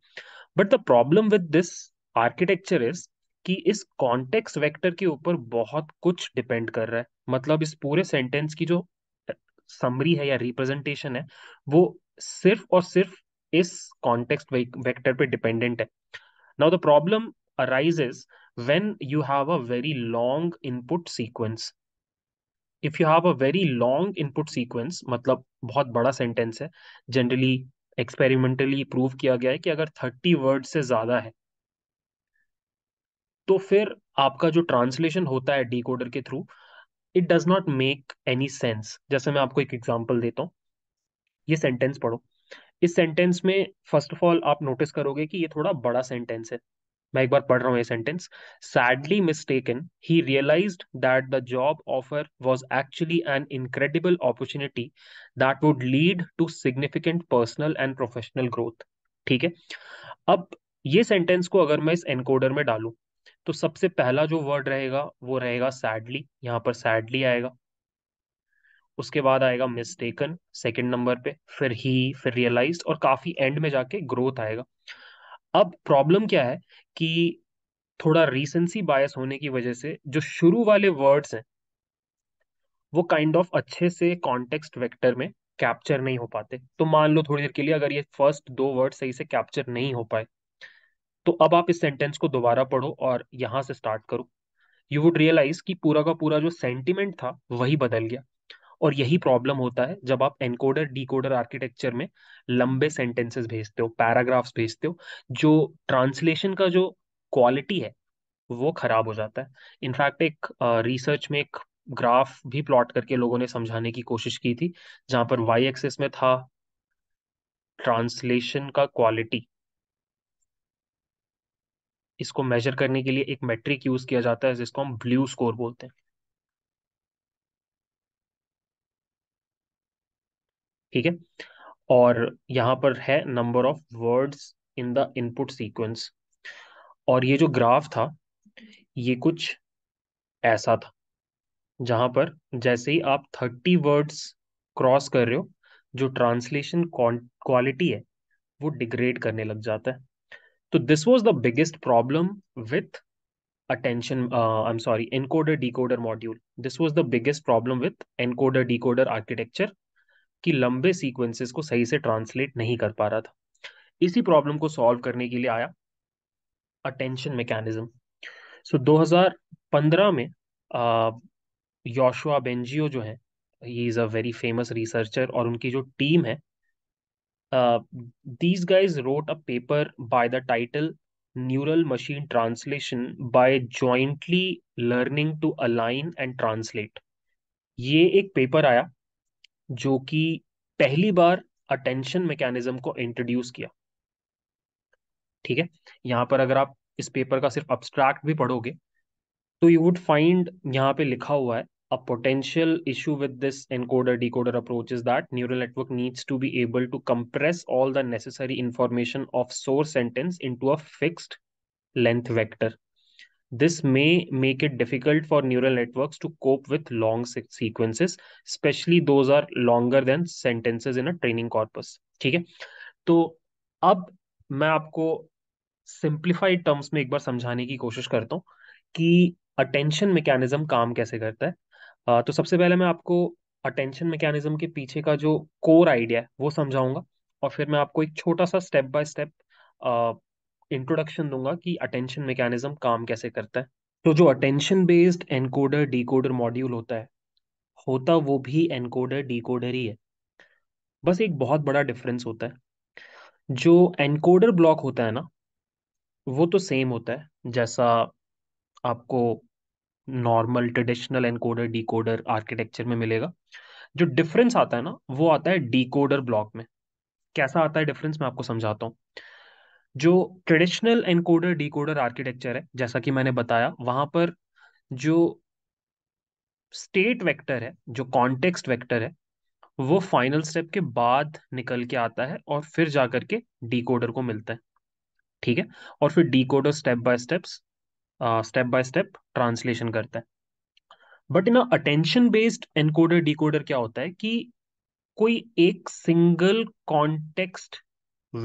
[SPEAKER 1] but the problem with this architecture is कि इस कॉन्टेक्स्ट वेक्टर के ऊपर बहुत कुछ डिपेंड कर रहा है मतलब इस पूरे सेंटेंस की जो समरी है या रिप्रेजेंटेशन है वो सिर्फ और सिर्फ इस कॉन्टेक्स्ट वेक्टर पे डिपेंडेंट है now the problem arises when you have a very long input sequence if you have a very long input sequence मतलब बहुत बड़ा सेंटेंस है जनरली एक्सपेरिमेंटली प्रूव किया गया है कि अगर थर्टी वर्ड से ज्यादा है तो फिर आपका जो ट्रांसलेशन होता है डीकोडर के through it does not make any sense जैसे मैं आपको एक एग्जाम्पल देता हूँ ये सेंटेंस पढ़ो इस सेंटेंस में फर्स्ट ऑफ ऑल आप नोटिस करोगे कि ये थोड़ा बड़ा सेंटेंस है मैं एक बार पढ़ रहा हूँ ये sentence sadly mistaken he realize that the job offer was actually an incredible opportunity that would lead to significant personal and professional growth ठीक है अब ये सेंटेंस को अगर मैं इस एनकोडर में डालू तो सबसे पहला जो वर्ड रहेगा वो रहेगा सैडली यहाँ पर सैडली आएगा उसके बाद आएगा मिस्टेकन सेकंड नंबर पे फिर ही फिर रियलाइज और काफी एंड में जाके ग्रोथ आएगा अब प्रॉब्लम क्या है कि थोड़ा रिसेंसी बायस होने की वजह से जो शुरू वाले वर्ड्स हैं वो काइंड kind ऑफ of अच्छे से कॉन्टेक्स्ट वेक्टर में कैप्चर नहीं हो पाते तो मान लो थोड़ी देर के लिए अगर ये फर्स्ट दो वर्ड सही से कैप्चर नहीं हो पाए तो अब आप इस सेंटेंस को दोबारा पढ़ो और यहाँ से स्टार्ट करो यू वुड रियलाइज कि पूरा का पूरा जो सेंटिमेंट था वही बदल गया और यही प्रॉब्लम होता है जब आप एनकोडर डीकोडर आर्किटेक्चर में लंबे सेंटेंसेस भेजते हो पैराग्राफ्स भेजते हो जो ट्रांसलेशन का जो क्वालिटी है वो खराब हो जाता है इनफैक्ट एक रिसर्च में एक ग्राफ भी प्लॉट करके लोगों ने समझाने की कोशिश की थी जहां पर वाई एक्सेस में था ट्रांसलेशन का क्वालिटी इसको मेजर करने के लिए एक मेट्रिक यूज किया जाता है जिसको हम ब्लू स्कोर बोलते हैं ठीक है और यहाँ पर है number of words in the input sequence और ये जो ग्राफ था ये कुछ ऐसा था जहां पर जैसे ही आप थर्टी वर्ड्स क्रॉस कर रहे हो जो ट्रांसलेशन क्वालिटी है वो डिग्रेड करने लग जाता है तो this was the biggest problem with attention uh, i'm sorry encoder module this was the biggest problem with encoder decoder architecture कि लंबे सीक्वेंसेस को सही से ट्रांसलेट नहीं कर पा रहा था इसी प्रॉब्लम को सॉल्व करने के लिए आया अटेंशन मैकेनिज्म सो 2015 में योशुआ uh, बेंजियो जो है he is a very famous researcher और उनकी जो टीम है uh, these guys wrote a paper by the title Neural Machine Translation by Jointly Learning to Align and Translate. ये एक paper आया जो कि पहली बार अटेंशन मैकेनिज्म को इंट्रोड्यूस किया ठीक है यहाँ पर अगर आप इस पेपर का सिर्फ अब्स्ट्रैक्ट भी पढ़ोगे तो यू वुड फाइंड यहाँ पे लिखा हुआ है a potential issue with this encoder decoder approach is that neural network needs to be able to compress all the necessary information of source sentence into a fixed length vector this may make it difficult for neural networks to cope with long sequences especially those are longer than sentences in a training corpus okay so ab main aapko आपको simplified terms में एक बार समझाने की कोशिश करता हूँ कि attention mechanism काम कैसे करता है तो सबसे पहले मैं आपको अटेंशन मैकेनिज्म के पीछे का जो कोर आइडिया है वो समझाऊंगा और फिर मैं आपको एक छोटा सा स्टेप बाय स्टेप इंट्रोडक्शन दूंगा कि अटेंशन मैकेनिज्म काम कैसे करता है तो जो attention based encoder decoder module होता है होता वो भी एनकोडर डीकोडर ही है बस एक बहुत बड़ा डिफरेंस होता है जो एनकोडर ब्लॉक होता है ना वो तो सेम होता है जैसा आपको normal traditional encoder decoder architecture में मिलेगा जो डिफरेंस आता है ना वो आता है डिकोडर ब्लॉक में कैसा आता है डिफरेंस मैं आपको समझाता हूँ जो ट्रेडिशनल एनकोडर डिकोडर आर्किटेक्चर है जैसा कि मैंने बताया वहां पर जो स्टेट वेक्टर है जो कॉन्टेक्स्ट वेक्टर है वो फाइनल स्टेप के बाद निकल के आता है और फिर जाकर के डिकोडर को मिलता है ठीक है और फिर decoder step by steps step by step translation करता है but in attention based encoder decoder क्या होता है कि कोई एक सिंगल कॉन्टेक्स्ट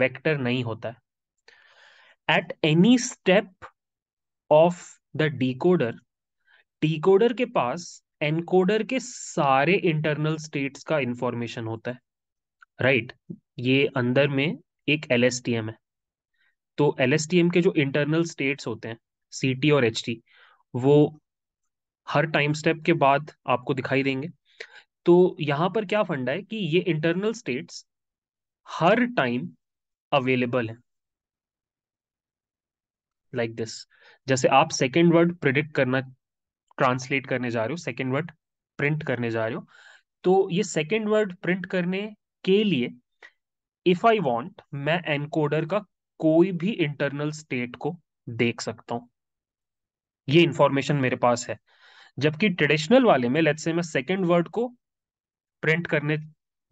[SPEAKER 1] वेक्टर नहीं होता है at any step of the decoder decoder के पास एनकोडर के सारे इंटरनल स्टेट्स का इंफॉर्मेशन होता है राइट right? ये अंदर में एक एल है तो एल के जो इंटरनल स्टेट्स होते हैं सी टी और एच टी वो हम्म। हर टाइम स्टेप के बाद आपको दिखाई देंगे तो यहाँ पर क्या फंडा है कि ये इंटरनल स्टेट्स हर टाइम अवेलेबल है लाइक like दिस जैसे आप सेकेंड वर्ड प्रिडिक्ट करना ट्रांसलेट करने जा रहे हो सेकेंड वर्ड प्रिंट करने जा रहे हो तो ये सेकेंड वर्ड प्रिंट करने के लिए इफ आई वॉन्ट मैं एनकोडर का कोई भी इंटरनल स्टेट को देख सकता हूं ये इंफॉर्मेशन मेरे पास है जबकि ट्रेडिशनल वाले में लेट्स से मैं सेकेंड वर्ड को प्रिंट करने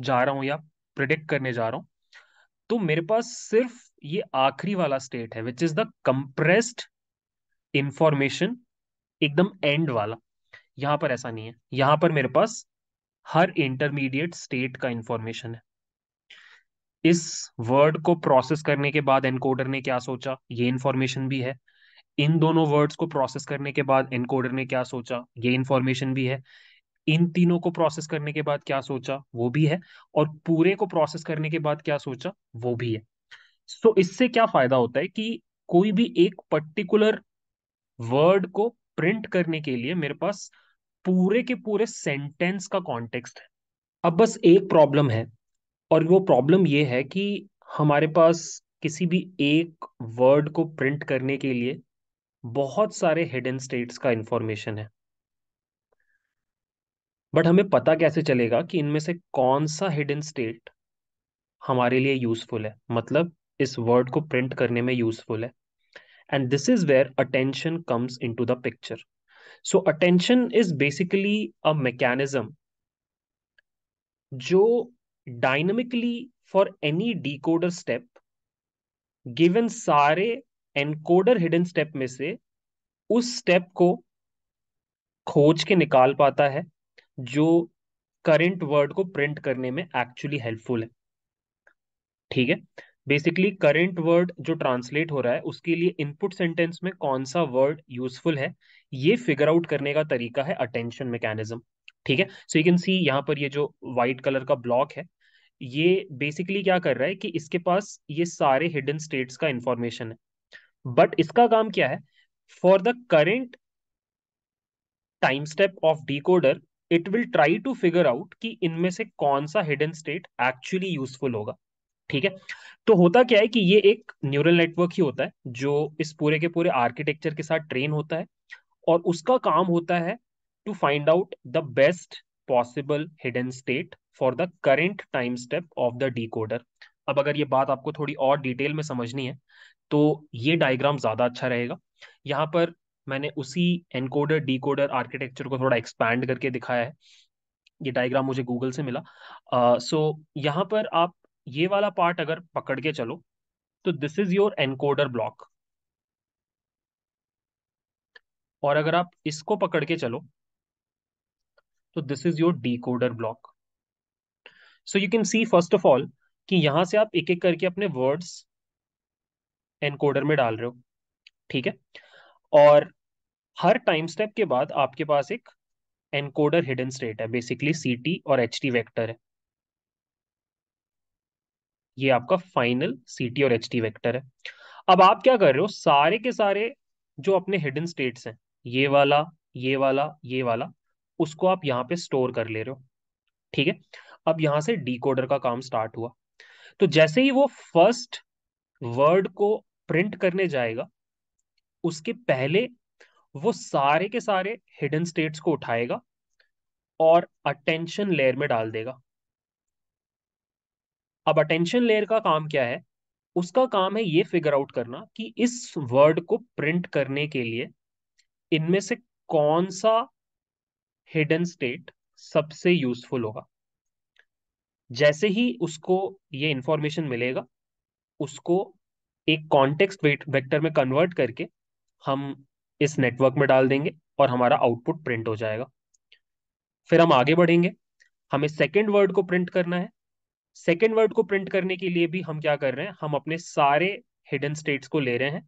[SPEAKER 1] जा रहा हूं या प्रिडिक्ट करने जा रहा हूं तो मेरे पास सिर्फ ये आखिरी वाला स्टेट है which is the compressed information एकदम एंड वाला यहां पर ऐसा नहीं है यहां पर मेरे पास हर इंटरमीडिएट स्टेट का इंफॉर्मेशन है इस वर्ड को प्रोसेस करने के बाद एनकोडर ने क्या सोचा ये इंफॉर्मेशन भी है इन दोनों वर्ड्स को प्रोसेस करने के बाद एनकोडर ने क्या सोचा ये इन्फॉर्मेशन भी है इन तीनों को प्रोसेस करने के बाद क्या सोचा वो भी है और पूरे को प्रोसेस करने के बाद क्या सोचा वो भी है सो so, इससे क्या फायदा होता है कि कोई भी एक पर्टिकुलर वर्ड को प्रिंट करने के लिए मेरे पास पूरे के पूरे सेंटेंस का कॉन्टेक्स्ट है अब बस एक प्रॉब्लम है और वो प्रॉब्लम ये है कि हमारे पास किसी भी एक वर्ड को प्रिंट करने के लिए बहुत सारे हिडन स्टेट्स का इंफॉर्मेशन है बट हमें पता कैसे चलेगा कि इनमें से कौन सा हिडन स्टेट हमारे लिए यूजफुल है मतलब इस वर्ड को प्रिंट करने में यूजफुल है and this is where attention comes into the picture so attention is basically a mechanism जो dynamically for any decoder step given सारे एनकोडर हिडन स्टेप में से उस स्टेप को खोज के निकाल पाता है जो करेंट वर्ड को प्रिंट करने में एक्चुअली हेल्पफुल है ठीक है बेसिकली करेंट वर्ड जो ट्रांसलेट हो रहा है उसके लिए इनपुट सेंटेंस में कौन सा वर्ड यूजफुल है ये फिगर आउट करने का तरीका है अटेंशन मैकेनिज्म ठीक है सो यू कैन सी यहाँ पर ये जो वाइट कलर का ब्लॉक है ये बेसिकली क्या कर रहा है कि इसके पास ये सारे हिडन स्टेट्स का इंफॉर्मेशन है बट इसका काम क्या है for the current time step of decoder it will try to figure out कि इनमें से कौन सा हिडन स्टेट एक्चुअली यूजफुल होगा ठीक है तो होता क्या है कि ये एक न्यूरल नेटवर्क ही होता है जो इस पूरे के पूरे आर्किटेक्चर के साथ ट्रेन होता है और उसका काम होता है to find out the best possible hidden state for the current time step of the decoder अब अगर ये बात आपको थोड़ी और डिटेल में समझनी है तो ये डायग्राम ज़्यादा अच्छा रहेगा यहाँ पर मैंने उसी एनकोडर डीकोडर आर्किटेक्चर को थोड़ा एक्सपैंड करके दिखाया है ये डायग्राम मुझे गूगल से मिला सो uh, so, यहाँ पर आप ये वाला पार्ट अगर पकड़ के चलो तो this is your encoder block और अगर आप इसको पकड़ के चलो तो this is your decoder block so you can see first of all कि यहां से आप एक एक करके अपने वर्ड्स एनकोडर में डाल रहे हो ठीक है और हर टाइम स्टेप के बाद आपके पास एक एनकोडर हिडन स्टेट है बेसिकली सी और एच वेक्टर है ये आपका फाइनल सी और एच वेक्टर है अब आप क्या कर रहे हो सारे के सारे जो अपने हिडन स्टेट्स हैं ये वाला ये वाला ये वाला उसको आप यहाँ पे स्टोर कर ले रहे हो ठीक है अब यहां से डीकोडर का काम स्टार्ट हुआ तो जैसे ही वो फर्स्ट वर्ड को प्रिंट करने जाएगा उसके पहले वो सारे के सारे हिडन स्टेट्स को उठाएगा और अटेंशन लेयर में डाल देगा अब अटेंशन लेयर का काम क्या है उसका काम है ये फिगर आउट करना कि इस वर्ड को प्रिंट करने के लिए इनमें से कौन सा हिडन स्टेट सबसे यूजफुल होगा जैसे ही उसको ये इंफॉर्मेशन मिलेगा उसको एक कॉन्टेक्स्ट वेट वेक्टर में कन्वर्ट करके हम इस नेटवर्क में डाल देंगे और हमारा आउटपुट प्रिंट हो जाएगा फिर हम आगे बढ़ेंगे हमें सेकेंड वर्ड को प्रिंट करना है सेकेंड वर्ड को प्रिंट करने के लिए भी हम क्या कर रहे हैं हम अपने सारे हिडन स्टेट्स को ले रहे हैं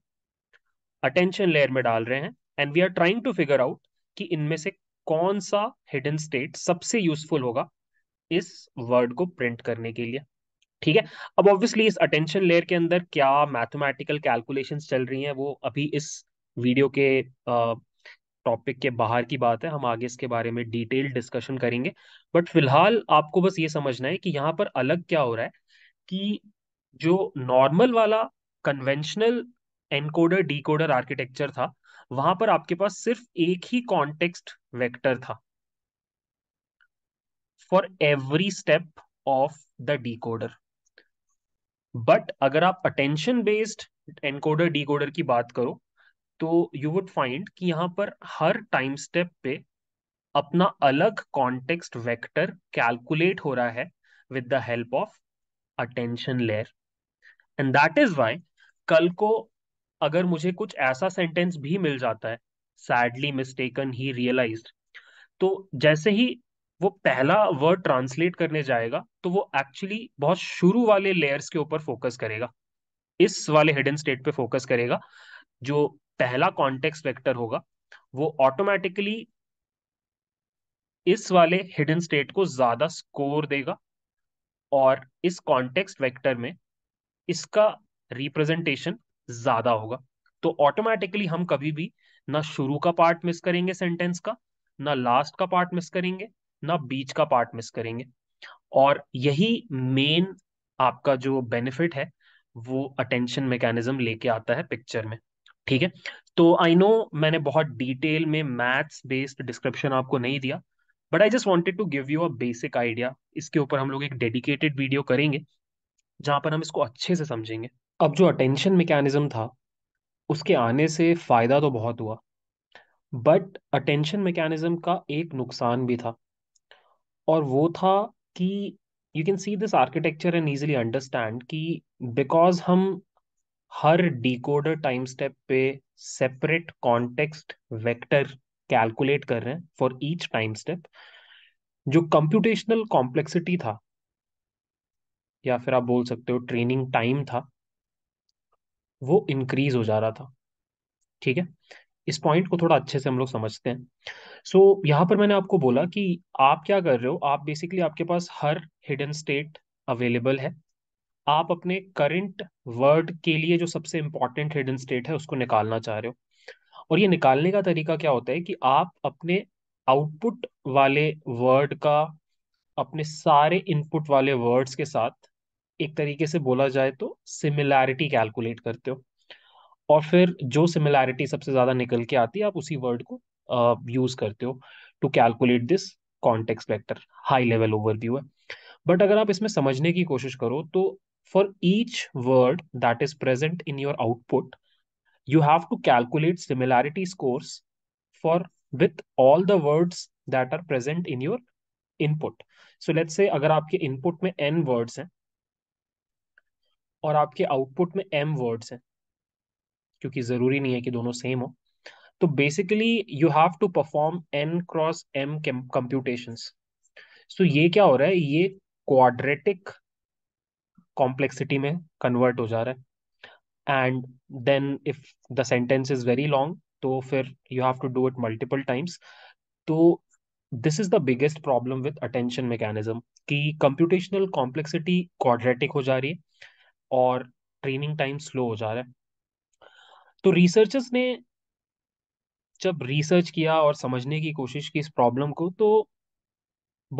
[SPEAKER 1] अटेंशन लेयर में डाल रहे हैं and we are trying to figure out कि इनमें से कौन सा हिडन स्टेट सबसे यूजफुल होगा इस वर्ड को प्रिंट करने के लिए ठीक है अब ऑब्वियसली इस अटेंशन लेयर के अंदर क्या मैथमेटिकल कैलकुलेशन चल रही हैं वो अभी इस वीडियो के टॉपिक के बाहर की बात है हम आगे इसके बारे में डिटेल डिस्कशन करेंगे बट फिलहाल आपको बस ये समझना है कि यहाँ पर अलग क्या हो रहा है कि जो नॉर्मल वाला कन्वेंशनल एनकोडर डीकोडर आर्किटेक्चर था वहां पर आपके पास सिर्फ एक ही कॉन्टेक्स्ट वेक्टर था for every step of the decoder but अगर आप अटेंशन बेस्ड एनकोडर डीकोडर की बात करो तो यू वुड फाइंड कि यहाँ पर हर टाइम स्टेप पे अपना अलग कॉन्टेक्स्ट वेक्टर कैलकुलेट हो रहा है with the help of attention layer and that is why कल को अगर मुझे कुछ ऐसा सेंटेंस भी मिल जाता है सैडली मिस्टेकन ही रियलाइज तो जैसे ही वो पहला वर्ड ट्रांसलेट करने जाएगा तो वो एक्चुअली बहुत शुरू वाले लेयर्स के ऊपर फोकस करेगा इस वाले हिडन स्टेट पे फोकस करेगा जो पहला कॉन्टेक्स्ट वेक्टर होगा वो ऑटोमेटिकली इस वाले हिडन स्टेट को ज्यादा स्कोर देगा और इस कॉन्टेक्स्ट वेक्टर में इसका रिप्रेजेंटेशन ज्यादा होगा तो ऑटोमेटिकली हम कभी भी ना शुरू का पार्ट मिस करेंगे सेंटेंस का ना लास्ट का पार्ट मिस करेंगे ना बीच का पार्ट मिस करेंगे और यही मेन आपका जो बेनिफिट है वो अटेंशन मैकेनिज्म लेके आता है पिक्चर में ठीक है तो आई नो मैंने बहुत डिटेल में मैथ्स बेस्ड डिस्क्रिप्शन आपको नहीं दिया but I just wanted to give you a basic idea इसके ऊपर हम लोग एक डेडिकेटेड वीडियो करेंगे जहां पर हम इसको अच्छे से समझेंगे अब जो अटेंशन मैकेनिज्म था उसके आने से फ़ायदा तो बहुत हुआ बट अटेंशन मैकेनिज्म का एक नुकसान भी था और वो था कि you can see this architecture and easily understand कि बिकॉज हम हर डिकोडर टाइम स्टेप पे सेपरेट कॉन्टेक्स्ट वेक्टर कैलकुलेट कर रहे हैं फॉर ईच टाइम स्टेप जो कंप्यूटेशनल कॉम्प्लेक्सिटी था या फिर आप बोल सकते हो ट्रेनिंग टाइम था वो इंक्रीज हो जा रहा था ठीक है इस पॉइंट को थोड़ा अच्छे से हम लोग समझते हैं सो so, यहाँ पर मैंने आपको बोला कि आप क्या कर रहे हो आप बेसिकली आपके पास हर हिडन स्टेट अवेलेबल है आप अपने करंट वर्ड के लिए जो सबसे इंपॉर्टेंट हिडन स्टेट है उसको निकालना चाह रहे हो और ये निकालने का तरीका क्या होता है कि आप अपने आउटपुट वाले वर्ड का अपने सारे इनपुट वाले वर्ड्स के साथ एक तरीके से बोला जाए तो सिमिलैरिटी कैलकुलेट करते हो और फिर जो सिमिलैरिटी सबसे ज़्यादा निकल के आती है आप उसी वर्ड को यूज़ करते हो to calculate this context vector high level overview है बट अगर आप इसमें समझने की कोशिश करो तो for each word that is present in your output you have to calculate similarity scores for with all the words that are present in your input so let's say अगर आपके इनपुट में एन वर्ड्स हैं और आपके output में M words हैं क्योंकि ज़रूरी नहीं है कि दोनों सेम हो तो basically you have to perform n cross m computation so ये क्या हो रहा है ये क्वाड्रेटिक कॉम्प्लेक्सिटी में कन्वर्ट हो जा रहा है and then if the sentence is very long तो फिर you have to do it multiple times तो this is the biggest problem with attention mechanism कि कंप्यूटेशनल कॉम्प्लेक्सिटी क्वाड्रेटिक हो जा रही है और ट्रेनिंग टाइम स्लो हो जा रहा है तो रिसर्चर्स ने जब रिसर्च किया और समझने की कोशिश की इस प्रॉब्लम को तो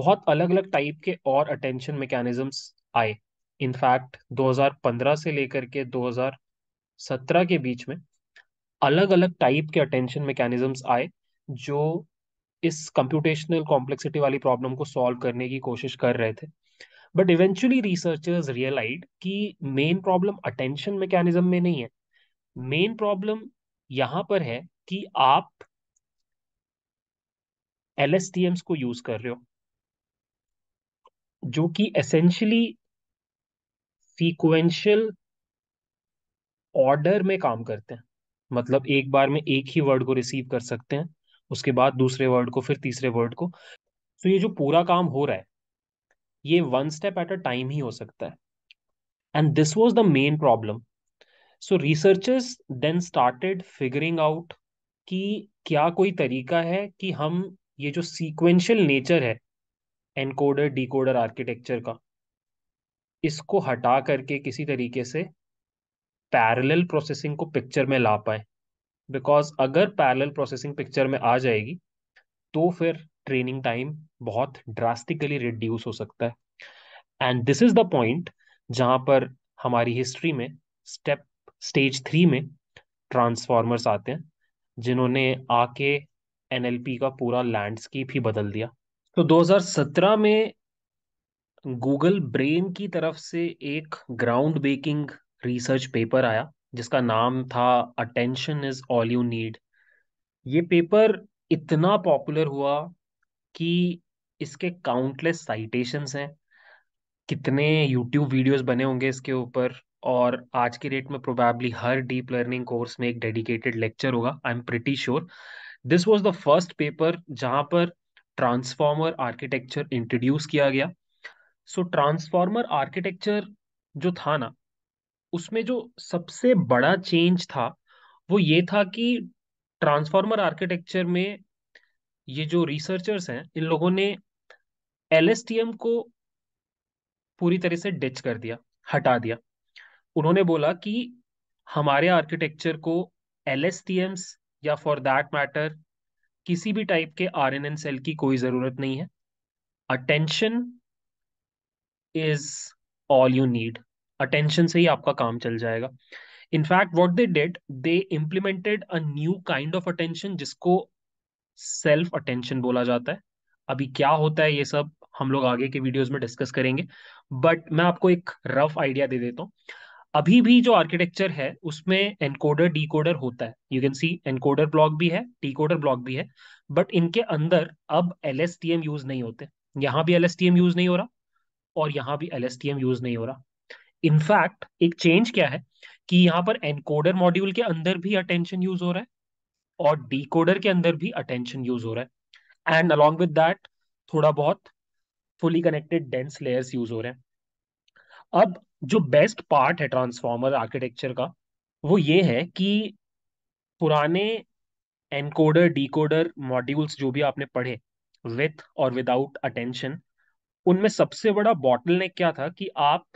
[SPEAKER 1] बहुत अलग अलग टाइप के और अटेंशन मैकेनिज्म्स आए इनफैक्ट 2015 से लेकर के 2017 के बीच में अलग अलग टाइप के अटेंशन मैकेनिज्म्स आए जो इस कंप्यूटेशनल कॉम्प्लेक्सिटी वाली प्रॉब्लम को सॉल्व करने की कोशिश कर रहे थे बट इवेंचुअली रिसर्चर्स रियलाइज कि मेन प्रॉब्लम अटेंशन मैकेनिज्म में नहीं है मेन प्रॉब्लम यहां पर है कि आप एल को यूज कर रहे हो जो कि एसेंशियली सीक्वेंशियल ऑर्डर में काम करते हैं मतलब एक बार में एक ही वर्ड को रिसीव कर सकते हैं उसके बाद दूसरे वर्ड को फिर तीसरे वर्ड को तो ये जो पूरा काम हो रहा है ये one step at a time ही हो सकता है and this was the main problem so researchers then started figuring out कि क्या कोई तरीका है कि हम ये जो सीक्वेंशियल नेचर है एनकोडर डिकोडर आर्किटेक्चर का इसको हटा करके किसी तरीके से पैरेलल प्रोसेसिंग को पिक्चर में ला पाए बिकॉज अगर पैरेलल प्रोसेसिंग पिक्चर में आ जाएगी तो फिर ट्रेनिंग टाइम बहुत ड्रास्टिकली रिड्यूस हो सकता है and this is the point जहां पर हमारी हिस्ट्री में स्टेप स्टेज थ्री में ट्रांसफॉर्मर्स आते हैं जिन्होंने आके एन का पूरा लैंडस्केप ही बदल दिया तो 2017 में गूगल ब्रेन की तरफ से एक ग्राउंड ब्रेकिंग रिसर्च पेपर आया जिसका नाम था attention is all you need ये पेपर इतना पॉपुलर हुआ कि इसके काउंटलेस साइटेशंस हैं कितने यूट्यूब वीडियोस बने होंगे इसके ऊपर और आज के डेट में प्रोबेबली हर डीप लर्निंग कोर्स में एक डेडिकेटेड लेक्चर होगा I am pretty sure this was the first paper जहाँ पर ट्रांसफॉर्मर आर्किटेक्चर इंट्रोड्यूस किया गया सो ट्रांसफॉर्मर आर्किटेक्चर जो था ना उसमें जो सबसे बड़ा चेंज था वो ये था कि ट्रांसफॉर्मर आर्किटेक्चर में ये जो रिसर्चर्स हैं इन लोगों ने एल को पूरी तरह से डिच कर दिया हटा दिया उन्होंने बोला कि हमारे आर्किटेक्चर को एल या फॉर दैट मैटर किसी भी टाइप के आर एन एन सेल की कोई जरूरत नहीं है attention is all you need attention से ही आपका काम चल जाएगा in fact what they did they implemented a new kind of attention जिसको सेल्फ अटेंशन बोला जाता है अभी क्या होता है ये सब हम लोग आगे के वीडियोज में डिस्कस करेंगे बट मैं आपको एक रफ आइडिया दे देता हूँ अभी भी जो आर्किटेक्चर है उसमें एनकोडर डीकोडर होता है you can see encoder block भी है डीकोडर ब्लॉक भी है बट इनके अंदर अब एल यूज नहीं होते यहाँ भी एल यूज नहीं हो रहा और यहाँ भी एल यूज नहीं हो रहा इनफैक्ट एक चेंज क्या है कि यहाँ पर एनकोडर मॉड्यूल के अंदर भी अटेंशन यूज हो रहा है और डीकोडर के अंदर भी अटेंशन यूज हो रहा है एंड अलॉन्ग विद दैट थोड़ा बहुत fully connected dense layers use हो रहे हैं अब जो बेस्ट पार्ट है ट्रांसफॉर्मर आर्किटेक्चर का वो ये है कि पुराने एनकोडर डीकोडर मॉड्यूल्स जो भी आपने पढ़े विथ और विदाउट अटेंशन उनमें सबसे बड़ा बॉटल ने क्या था कि आप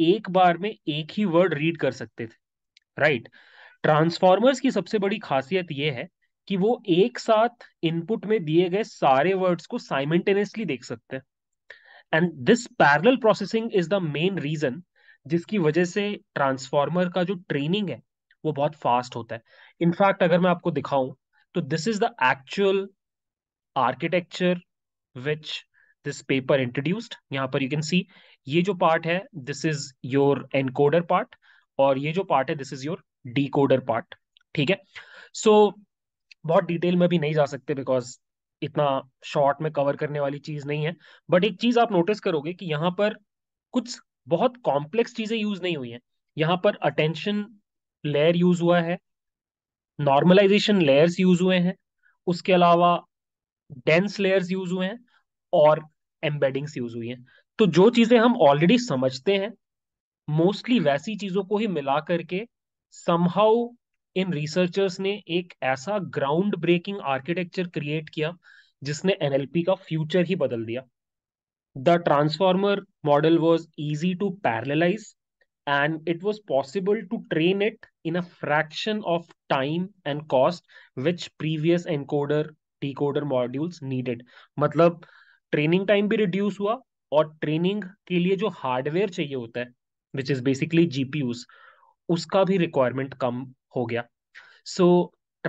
[SPEAKER 1] एक बार में एक ही वर्ड रीड कर सकते थे राइट right? ट्रांसफॉर्मर्स की सबसे बड़ी खासियत यह है कि वो एक साथ इनपुट में दिए गए सारे वर्ड्स को साइमेंटेनियसली देख सकते हैं and this parallel processing is the main reason जिसकी वजह से ट्रांसफॉर्मर का जो ट्रेनिंग है वो बहुत फास्ट होता है इनफैक्ट अगर मैं आपको दिखाऊं तो this is the actual architecture which this paper introduced यहाँ पर यू कैन सी ये जो पार्ट है this is your encoder part और ये जो पार्ट है this is your decoder part ठीक है सो so, बहुत डिटेल में भी नहीं जा सकते बिकॉज इतना शॉर्ट में कवर करने वाली चीज नहीं है बट एक चीज आप नोटिस करोगे कि यहाँ पर कुछ बहुत कॉम्प्लेक्स चीजें यूज नहीं हुई है यहाँ पर अटेंशन लेयर यूज हुआ है नॉर्मलाइजेशन लेयर्स यूज हुए हैं उसके अलावा डेंस लेयर्स यूज हुए हैं और एम्बेडिंग्स यूज हुई हैं तो जो चीजें हम ऑलरेडी समझते हैं मोस्टली वैसी चीजों को ही मिला करके समहाउ इन रिसर्चर्स ने एक ऐसा ग्राउंड ब्रेकिंग आर्किटेक्चर क्रिएट किया जिसने एनएलपी का फ्यूचर ही बदल दिया The transformer model was easy to parallelize and it was possible to train it in a fraction of time and cost which previous encoder decoder modules needed. matlab training time bhi reduce hua aur training ke liye jo hardware chahiye hota hai which is basically gpus uska bhi requirement kam ho gaya so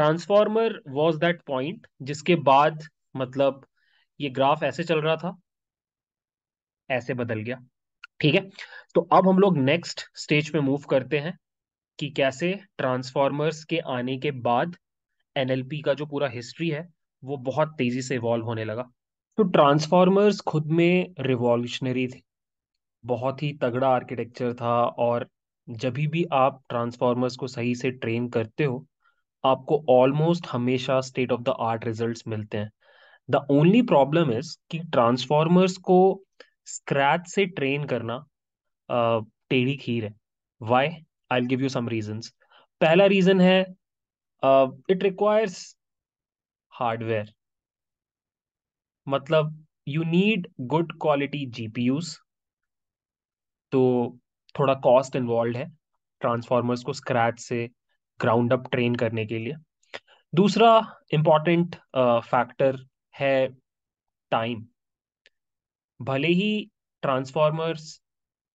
[SPEAKER 1] transformer was that point jiske baad matlab ये graph ऐसे चल रहा था ऐसे बदल गया ठीक है तो अब हम लोग नेक्स्ट स्टेज में मूव करते हैं कि कैसे ट्रांसफॉर्मर्स के आने के बाद एनएलपी का जो पूरा हिस्ट्री है वो बहुत तेजी से इवॉल्व होने लगा तो ट्रांसफॉर्मर्स खुद में रिवॉल्यूशनरी थे बहुत ही तगड़ा आर्किटेक्चर था और जब भी आप ट्रांसफॉर्मर्स को सही से ट्रेन करते हो आपको ऑलमोस्ट हमेशा state of the art results मिलते हैं द ओनली प्रॉब्लम इज कि ट्रांसफॉर्मर्स को स्क्रैच से ट्रेन करना टेढ़ी खीर है why I give you some reason पहला रीजन है इट रिक्वायर्स हार्डवेयर मतलब you need good quality use तो थोड़ा कॉस्ट इन्वॉल्व है ट्रांसफॉर्मर्स को स्क्रैच से ग्राउंड अप ट्रेन करने के लिए दूसरा इम्पॉर्टेंट फैक्टर है टाइम भले ही transformers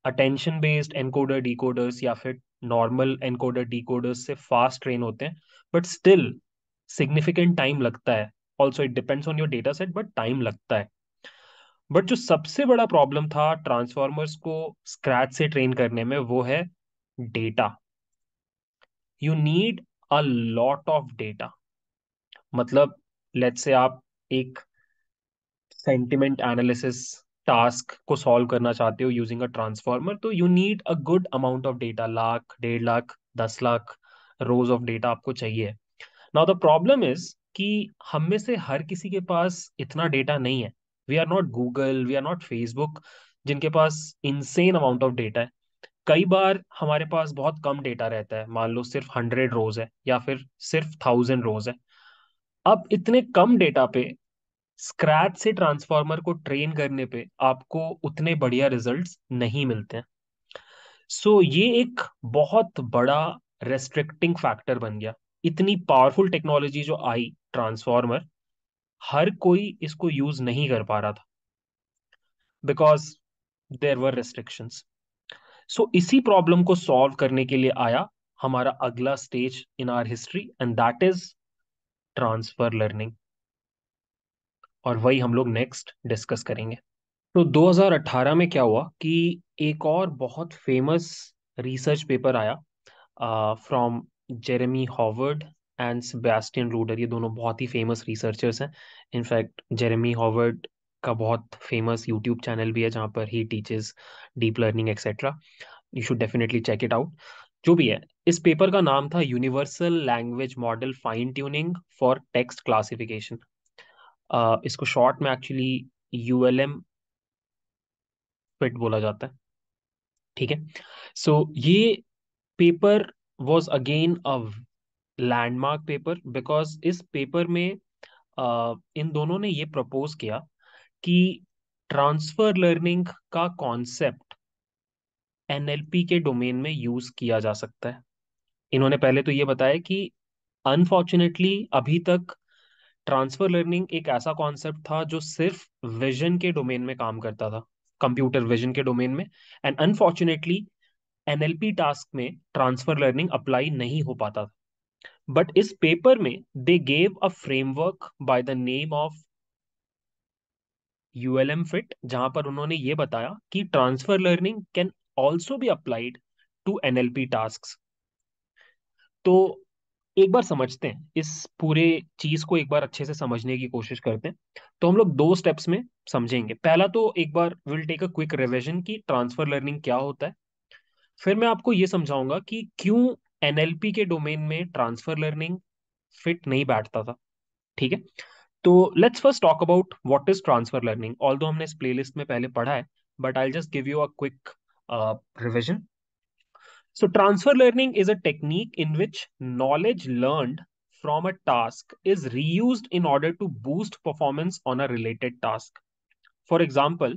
[SPEAKER 1] attention based encoder decoders या फिर नॉर्मल एनकोडर डिकोडर्स से फास्ट ट्रेन होते हैं बट स्टिल सिग्निफिकेंट टाइम लगता है also it depends on your data set but time लगता है बट जो सबसे बड़ा प्रॉब्लम था ट्रांसफॉर्मर्स को स्क्रैच से ट्रेन करने में वो है data you need a lot of data मतलब लेट से आप एक सेंटिमेंट एनालिसिस टास्क को सॉल्व करना चाहते हो यूजिंग अ ट्रांसफॉर्मर तो you need a good amount of data lakh डेढ़ लाख दस लाख रोज ऑफ डेटा आपको चाहिए नाउ द प्रॉब्लम इज कि हम में से हर किसी के पास इतना डेटा नहीं है we are not Google we are not Facebook जिनके पास इनसेन अमाउंट ऑफ डेटा है कई बार हमारे पास बहुत कम डेटा रहता है मान लो सिर्फ हंड्रेड रोज है या फिर सिर्फ थाउजेंड रोज है अब इतने कम डेटा पे स्क्रैच से ट्रांसफॉर्मर को ट्रेन करने पे आपको उतने बढ़िया रिजल्ट्स नहीं मिलते हैं सो so, ये एक बहुत बड़ा रेस्ट्रिक्टिंग फैक्टर बन गया इतनी पावरफुल टेक्नोलॉजी जो आई ट्रांसफॉर्मर हर कोई इसको यूज नहीं कर पा रहा था बिकॉज देर वर रेस्ट्रिक्शंस सो इसी प्रॉब्लम को सॉल्व करने के लिए आया हमारा अगला stage in our history and that is transfer learning और वही हम लोग नेक्स्ट डिस्कस करेंगे तो 2018 में क्या हुआ कि एक और बहुत फेमस रिसर्च पेपर आया from Jeremy Howard and Sebastian Ruder ये दोनों बहुत ही फेमस रिसर्चर्स हैं इनफैक्ट जेरेमी हॉवर्ड का बहुत फेमस यूट्यूब चैनल भी है जहाँ पर he teaches deep learning etcetera you should definitely check it out जो भी है इस पेपर का नाम था universal language model fine tuning for text classification इसको शॉर्ट में actually U L M fit बोला जाता है ठीक है सो so, ये paper was again a landmark paper because इस पेपर में uh, इन दोनों ने ये प्रपोज किया कि ट्रांसफर लर्निंग का कॉन्सेप्ट एनएलपी के डोमेन में यूज किया जा सकता है इन्होंने पहले तो ये बताया कि अनफॉर्चुनेटली अभी तक ट्रांसफर लर्निंग एक ऐसा कॉन्सेप्ट था जो सिर्फ विजन के डोमेन में काम करता था कंप्यूटर विजन के डोमेन में एंड अनफॉर्चुनेटली एनएलपी टास्क में ट्रांसफर लर्निंग अप्लाई नहीं हो पाता था बट इस पेपर में they gave a framework by the name of ULM fit जहां पर उन्होंने ये बताया कि transfer learning can also be applied to NLP task तो एक बार समझते हैं इस पूरे चीज को एक बार अच्छे से समझने की कोशिश करते हैं तो हम लोग दो स्टेप्स में समझेंगे पहला तो एक बार will take a quick revision की ट्रांसफर लर्निंग क्या होता है फिर मैं आपको ये समझाऊंगा कि क्यों एनएलपी के डोमेन में ट्रांसफर लर्निंग फिट नहीं बैठता था ठीक है तो let's first talk about what is transfer learning all हमने इस प्लेलिस्ट में पहले पढ़ा है but I just give you a quick revision So transfer learning is a technique in which knowledge learned from a task is reused in order to boost performance on a related task. For example,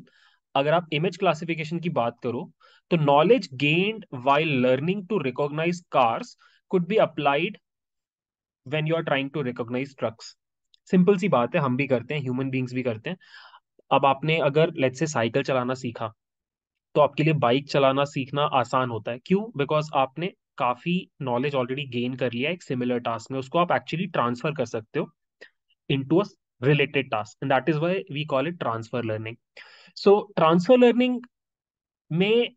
[SPEAKER 1] अगर आप image classification की बात करो तो knowledge gained while learning to recognize cars could be applied when you are trying to recognize trucks simple सी बात है हम भी करते हैं ह्यूमन बींग्स भी करते हैं अब आपने अगर लेट्स से साइकिल चलाना सीखा तो आपके लिए बाइक चलाना सीखना आसान होता है क्यों बिकॉज आपने काफी नॉलेज ऑलरेडी गेन कर लिया एक सिमिलर टास्क में उसको आप एक्चुअली ट्रांसफर कर सकते हो to a related task and that is why we call it transfer learning so transfer learning में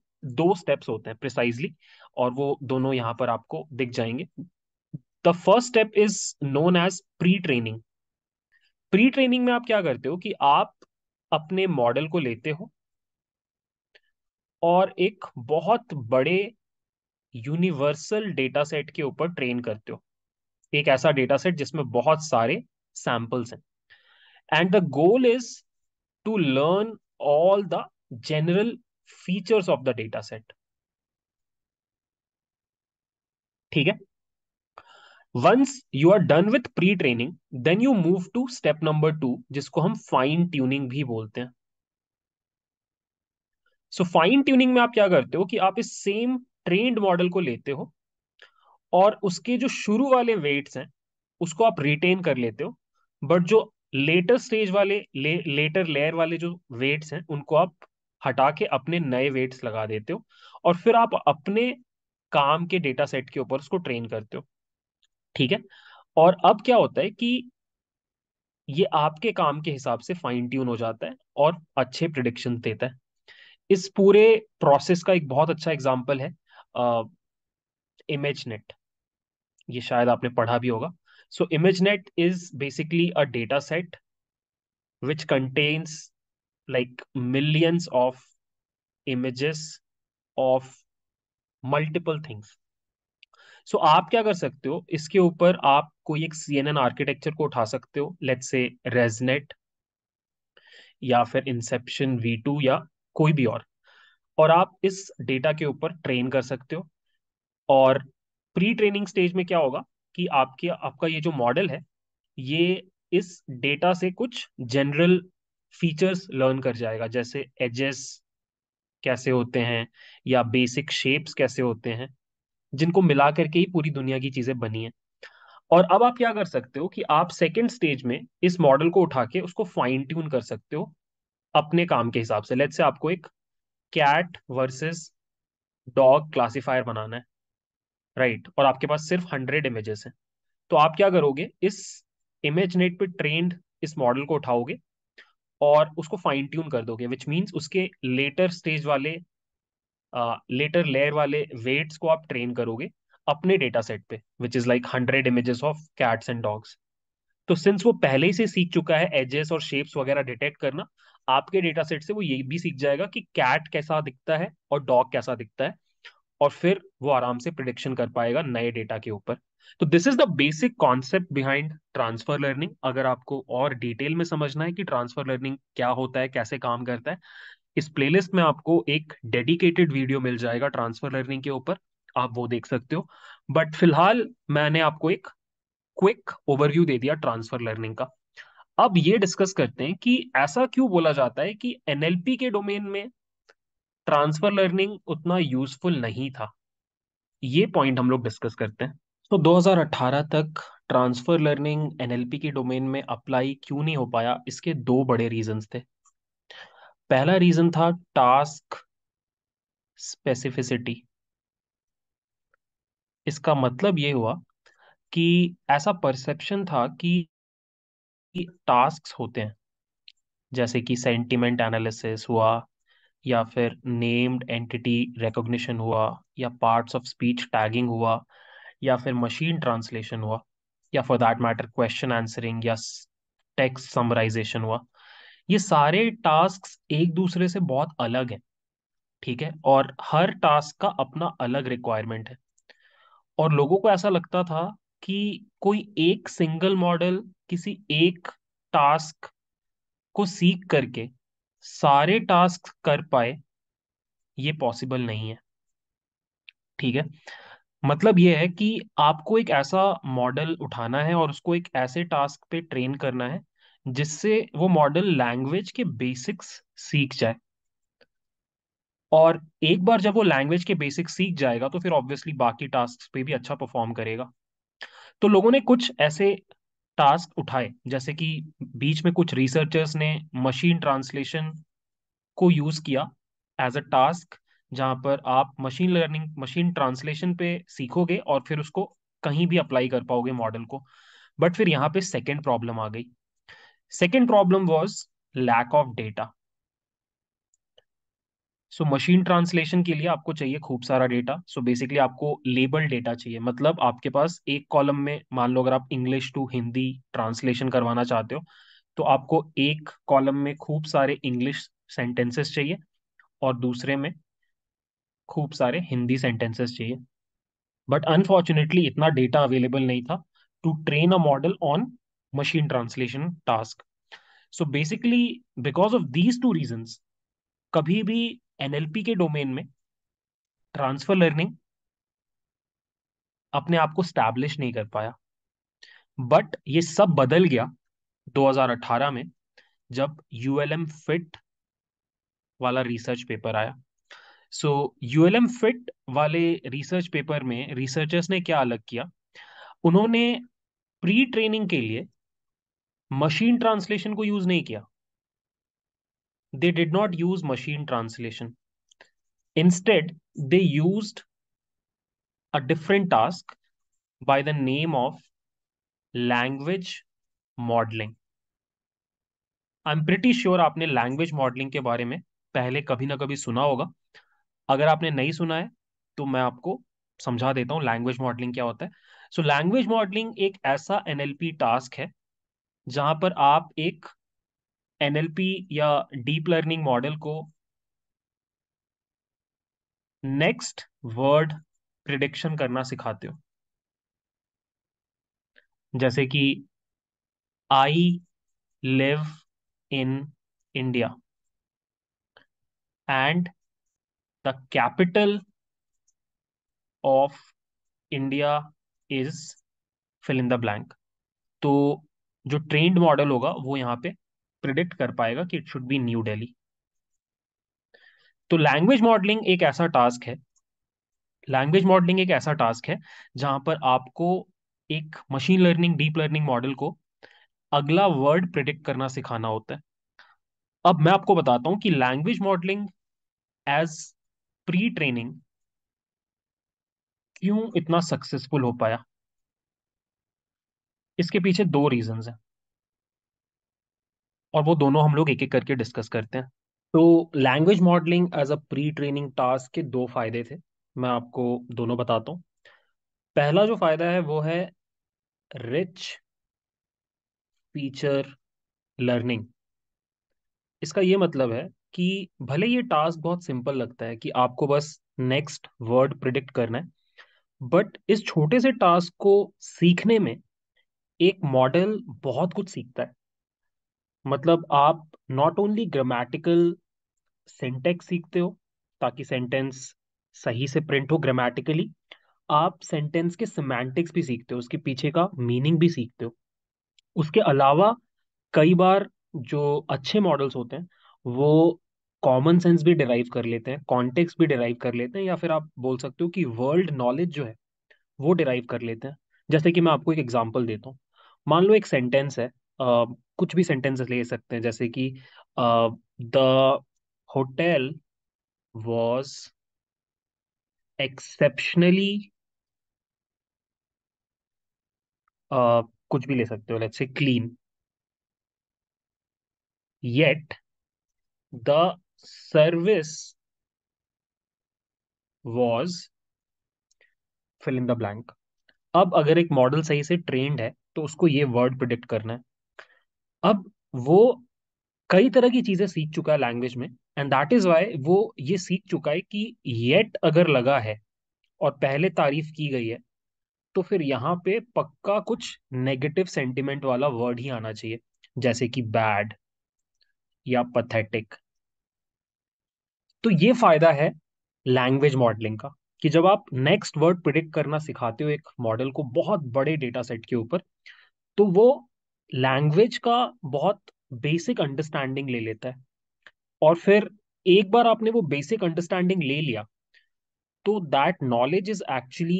[SPEAKER 1] दो स्टेप्स होते हैं प्रिसाइजली और वो दोनों यहाँ पर आपको दिख जाएंगे the first step is known as pre training pre training में आप क्या करते हो कि आप अपने मॉडल को लेते हो और एक बहुत बड़े यूनिवर्सल डेटा सेट के ऊपर ट्रेन करते हो एक ऐसा डेटा सेट जिसमें बहुत सारे सैंपल्स हैं and the goal is to learn all the general features of the data set ठीक है once you are done with pre training then you move to step number two जिसको हम fine tuning भी बोलते हैं so fine tuning में आप क्या करते हो कि आप इस सेम ट्रेंड मॉडल को लेते हो और उसके जो शुरू वाले वेट्स हैं उसको आप रिटेन कर लेते हो बट जो लेटर स्टेज वाले ले, लेटर लेयर वाले जो वेट्स हैं उनको आप हटा के अपने नए वेट्स लगा देते हो और फिर आप अपने काम के डेटा सेट के ऊपर उसको ट्रेन करते हो ठीक है और अब क्या होता है कि ये आपके काम के हिसाब से फाइन ट्यून हो जाता है और अच्छे प्रिडिक्शन देता है इस पूरे प्रोसेस का एक बहुत अच्छा एग्जाम्पल है इमेज नेट ये शायद आपने पढ़ा भी होगा so ImageNet is basically a data set which contains like millions of images of multiple things so आप क्या कर सकते हो इसके ऊपर आप कोई एक सी एन एन आर्किटेक्चर को उठा सकते हो लेट से रेजनेट या फिर इंसेप्शन वी टू या कोई भी और और आप इस डेटा के ऊपर ट्रेन कर सकते हो और प्री ट्रेनिंग स्टेज में क्या होगा कि आपके आपका ये जो मॉडल है ये इस डेटा से कुछ जनरल फीचर्स लर्न कर जाएगा जैसे एजेस कैसे होते हैं या बेसिक शेप्स कैसे होते हैं जिनको मिला करके ही पूरी दुनिया की चीजें बनी है और अब आप क्या कर सकते हो कि आप सेकेंड स्टेज में इस मॉडल को उठा के उसको फाइन ट्यून कर सकते हो अपने काम के हिसाब से लेट से आपको एक कैट वर्सेस डॉग क्लासिफायर बनाना है राइट right? और आपके पास सिर्फ हंड्रेड इमेजेस हैं तो आप क्या करोगे इस इमेज नेट पे ट्रेंड इस मॉडल को उठाओगे और उसको फाइन ट्यून कर दोगे विच मीन्स उसके लेटर स्टेज वाले लेटर लेयर वाले वेट्स को आप ट्रेन करोगे अपने डेटा सेट पे which is like hundred images of cats and dogs तो सिंस वो पहले ही से सीख चुका है एजेस और शेप्स वगैरह डिटेक्ट करना आपके डेटा सेट से वो ये भी सीख जाएगा कि कैट कैसा दिखता है और डॉग कैसा दिखता है और फिर वो आराम से प्रिडिक्शन कर पाएगा नए डेटा के ऊपर तो this is the basic concept behind transfer learning अगर आपको और डिटेल में समझना है कि ट्रांसफर लर्निंग क्या होता है कैसे काम करता है इस प्लेलिस्ट में आपको एक डेडिकेटेड वीडियो मिल जाएगा ट्रांसफर लर्निंग के ऊपर आप वो देख सकते हो बट फिलहाल मैंने आपको एक क्विक ओवरव्यू दे दिया ट्रांसफर लर्निंग का अब ये डिस्कस करते हैं कि ऐसा क्यों बोला जाता है कि एनएलपी के डोमेन में ट्रांसफर लर्निंग उतना यूजफुल नहीं था ये पॉइंट हम लोग डिस्कस करते हैं तो 2018 तक ट्रांसफर लर्निंग एनएलपी के डोमेन में अप्लाई क्यों नहीं हो पाया इसके दो बड़े रीजंस थे पहला रीजन था टास्क स्पेसिफिसिटी इसका मतलब ये हुआ कि ऐसा परसेप्शन था कि टास्क होते हैं जैसे कि सेंटिमेंट एनालिसिस हुआ या फिर नेम्ड एंटिटी रिकॉग्निशन हुआ या पार्ट्स ऑफ स्पीच टैगिंग हुआ या फिर मशीन ट्रांसलेशन हुआ या for that matter question answering या टेक्स्ट समराइजेशन हुआ ये सारे टास्क एक दूसरे से बहुत अलग हैं ठीक है और हर टास्क का अपना अलग रिक्वायरमेंट है और लोगों को ऐसा लगता था कि कोई एक सिंगल मॉडल किसी एक टास्क को सीख करके सारे टास्क कर पाए ये पॉसिबल नहीं है ठीक है मतलब ये है कि आपको एक ऐसा मॉडल उठाना है और उसको एक ऐसे टास्क पे ट्रेन करना है जिससे वो मॉडल लैंग्वेज के बेसिक्स सीख जाए और एक बार जब वो लैंग्वेज के बेसिक्स सीख जाएगा तो फिर ऑब्वियसली बाकी टास्क पे भी अच्छा परफॉर्म करेगा तो लोगों ने कुछ ऐसे टास्क उठाए जैसे कि बीच में कुछ रिसर्चर्स ने मशीन ट्रांसलेशन को यूज किया एज अ टास्क जहां पर आप मशीन लर्निंग मशीन ट्रांसलेशन पे सीखोगे और फिर उसको कहीं भी अप्लाई कर पाओगे मॉडल को बट फिर यहाँ पे सेकेंड प्रॉब्लम आ गई second problem was lack of data so machine translation के लिए आपको चाहिए खूब सारा डेटा सो बेसिकली आपको लेबल डेटा चाहिए मतलब आपके पास एक कॉलम में मान लो अगर आप इंग्लिश टू हिंदी ट्रांसलेशन करवाना चाहते हो तो आपको एक कॉलम में खूब सारे इंग्लिश सेंटेंसेस चाहिए और दूसरे में खूब सारे हिंदी सेंटेंसेस चाहिए बट अनफॉर्चुनेटली इतना डेटा अवेलेबल नहीं था to train a model on machine translation task so basically because of these two reason कभी भी एनएलपी के डोमेन में ट्रांसफर लर्निंग अपने आप को स्टैब्लिश नहीं कर पाया बट ये सब बदल गया 2018 में जब यूएलएम फिट वाला रिसर्च पेपर आया सो यूएलएम फिट वाले रिसर्च पेपर में रिसर्चर्स ने क्या अलग किया उन्होंने प्री ट्रेनिंग के लिए मशीन ट्रांसलेशन को यूज नहीं किया they did not use machine translation. Instead, they used a different task by the name of language modeling. I am pretty sure आपने लैंग्वेज मॉडलिंग के बारे में पहले कभी ना कभी सुना होगा अगर आपने नहीं सुना है तो मैं आपको समझा देता हूँ लैंग्वेज मॉडलिंग क्या होता है सो लैंग्वेज मॉडलिंग एक ऐसा एनएलपी टास्क है जहां पर आप एक एनएलपी या डीप लर्निंग मॉडल को नेक्स्ट वर्ड प्रिडिक्शन करना सिखाते हो जैसे कि I live in India and the capital of India is fill in the blank तो जो ट्रेंड मॉडल होगा वो यहाँ पे प्रिडिक्ट कर पाएगा कि it should be New Delhi तो लैंग्वेज मॉडलिंग एक ऐसा टास्क है लैंग्वेज मॉडलिंग एक ऐसा टास्क है जहां पर आपको एक machine learning deep learning model को अगला वर्ड प्रिडिक्ट करना सिखाना होता है अब मैं आपको बताता हूं कि language modelling as pre training क्यों इतना सक्सेसफुल हो पाया इसके पीछे दो रीजंस हैं और वो दोनों हम लोग एक एक करके डिस्कस करते हैं तो language modelling as a pre training task के दो फायदे थे मैं आपको दोनों बताता हूँ पहला जो फायदा है वो है रिच फीचर लर्निंग इसका ये मतलब है कि भले ये टास्क बहुत सिंपल लगता है कि आपको बस नेक्स्ट वर्ड प्रिडिक्ट करना है बट इस छोटे से टास्क को सीखने में एक मॉडल बहुत कुछ सीखता है मतलब आप नॉट ओनली ग्रामेटिकल सेंटेक्स सीखते हो ताकि सेंटेंस सही से प्रिंट हो ग्रामेटिकली आप सेंटेंस के सिमेंटिक्स भी सीखते हो उसके पीछे का मीनिंग भी सीखते हो उसके अलावा कई बार जो अच्छे मॉडल्स होते हैं वो कॉमन सेंस भी डिराइव कर लेते हैं कॉन्टेक्स भी डिराइव कर लेते हैं या फिर आप बोल सकते हो कि वर्ल्ड नॉलेज जो है वो डिराइव कर लेते हैं जैसे कि मैं आपको एक एग्जाम्पल देता हूँ मान लो एक सेंटेंस है कुछ भी सेंटेंस ले सकते हैं जैसे कि द होटल वॉज एक्सेप्शनली कुछ भी ले सकते हो let's say clean yet the service was fill in the blank अब अगर एक मॉडल सही से ट्रेंड है तो उसको ये वर्ड प्रिडिक्ट करना है अब वो कई तरह की चीजें सीख चुका है लैंग्वेज में एंड दैट इज वाई वो ये सीख चुका है कि येट अगर लगा है और पहले तारीफ की गई है तो फिर यहाँ पे पक्का कुछ नेगेटिव सेंटिमेंट वाला वर्ड ही आना चाहिए जैसे कि बैड या पथेटिक तो ये फायदा है लैंग्वेज मॉडलिंग का कि जब आप नेक्स्ट वर्ड प्रिडिक्ट करना सिखाते हो एक मॉडल को बहुत बड़े डेटा सेट के ऊपर तो वो लैंग्वेज का बहुत बेसिक अंडरस्टैंडिंग ले लेता है और फिर एक बार आपने वो बेसिक अंडरस्टैंडिंग ले लिया तो that knowledge is actually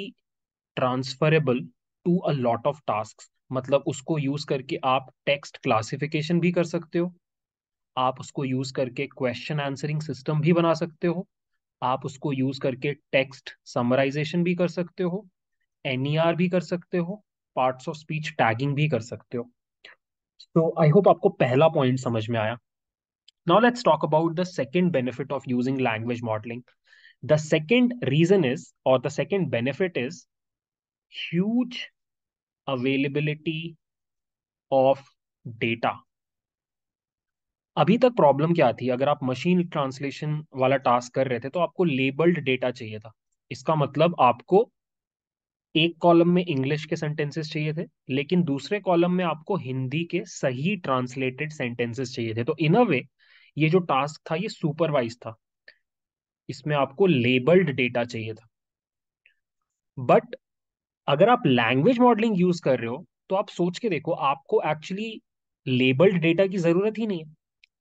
[SPEAKER 1] transferable to a lot of task मतलब उसको यूज करके आप टेक्स्ट क्लासिफिकेशन भी कर सकते हो आप उसको यूज करके क्वेश्चन आंसरिंग सिस्टम भी बना सकते हो आप उसको यूज करके टेक्स्ट समराइजेशन भी कर सकते हो एन e भी कर सकते हो पार्ट्स ऑफ स्पीच टैगिंग भी कर सकते हो सो आई होप आपको पहला पॉइंट समझ में आया now let's talk about the second benefit of using language modelling the second reason is और the second benefit is huge availability of data अभी तक प्रॉब्लम क्या थी अगर आप मशीन ट्रांसलेशन वाला टास्क कर रहे थे तो आपको लेबल्ड डेटा चाहिए था इसका मतलब आपको एक कॉलम में इंग्लिश के सेंटेंसेस चाहिए थे लेकिन दूसरे कॉलम में आपको हिंदी के सही ट्रांसलेटेड सेंटेंसेस चाहिए थे तो इन अ वे ये जो टास्क था ये सुपरवाइज था इसमें आपको लेबल्ड डेटा चाहिए था बट अगर आप लैंग्वेज मॉडलिंग यूज कर रहे हो तो आप सोच के देखो आपको एक्चुअली लेबल्ड डेटा की जरूरत ही नहीं है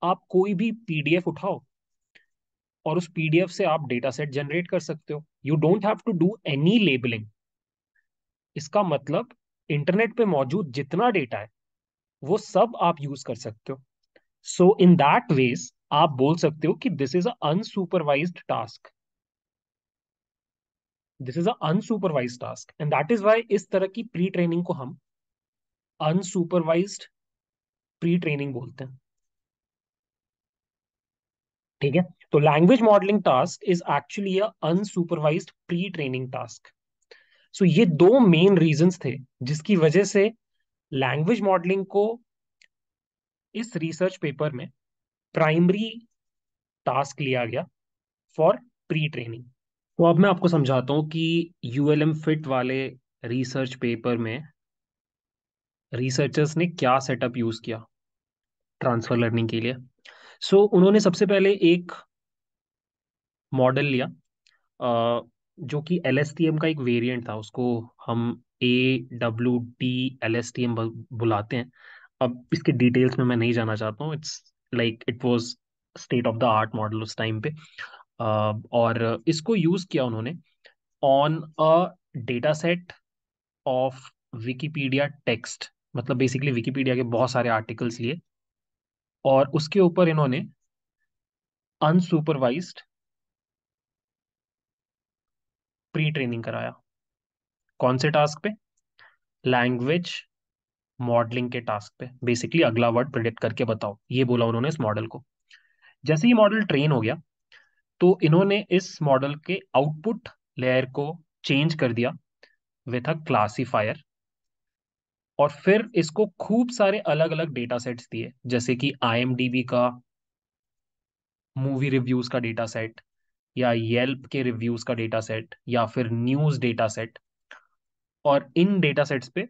[SPEAKER 1] आप कोई भी पीडीएफ उठाओ और उस पीडीएफ से आप डेटा सेट जनरेट कर सकते हो you don't have to do any labelling इसका मतलब इंटरनेट पे मौजूद जितना डेटा है वो सब आप यूज कर सकते हो सो इन दैट वेज आप बोल सकते हो कि this is unsupervised task this is unsupervised task and that is why इस तरह की प्री ट्रेनिंग को हम अनसुपरवाइज प्री ट्रेनिंग बोलते हैं ठीक है तो language modelling task is actually unsupervised pre training task so ये दो मेन रीजंस थे जिसकी वजह से लैंग्वेज मॉडलिंग को इस रिसर्च पेपर में प्राइमरी टास्क लिया गया फॉर प्री ट्रेनिंग तो अब मैं आपको समझाता हूँ कि यूएलएम फिट वाले रिसर्च पेपर में रिसर्चर्स ने क्या सेटअप यूज किया ट्रांसफर लर्निंग के लिए सो so, उन्होंने सबसे पहले एक मॉडल लिया जो कि एल का एक वेरिएंट था उसको हम A W D L S T M बुलाते हैं अब इसके डिटेल्स में मैं नहीं जाना चाहता हूँ it's like it was state of the art model उस टाइम पे और इसको यूज़ किया उन्होंने on a data set of Wikipedia text मतलब बेसिकली विकीपीडिया के बहुत सारे आर्टिकल्स लिए और उसके ऊपर इन्होंने अनसुपरवाइज्ड प्री ट्रेनिंग कराया कौन से टास्क पे लैंग्वेज मॉडलिंग के टास्क पे बेसिकली अगला वर्ड प्रिडिक्ट करके बताओ ये बोला उन्होंने इस मॉडल को जैसे ही मॉडल ट्रेन हो गया तो इन्होंने इस मॉडल के आउटपुट लेयर को चेंज कर दिया विथ अ क्लासीफायर और फिर इसको खूब सारे अलग अलग डेटा सेट्स दिए जैसे कि आई का मूवी रिव्यूज का डेटा सेट या येल्प के रिव्यूज का डेटा सेट या फिर न्यूज डेटा सेट और इन डेटा सेट्स पे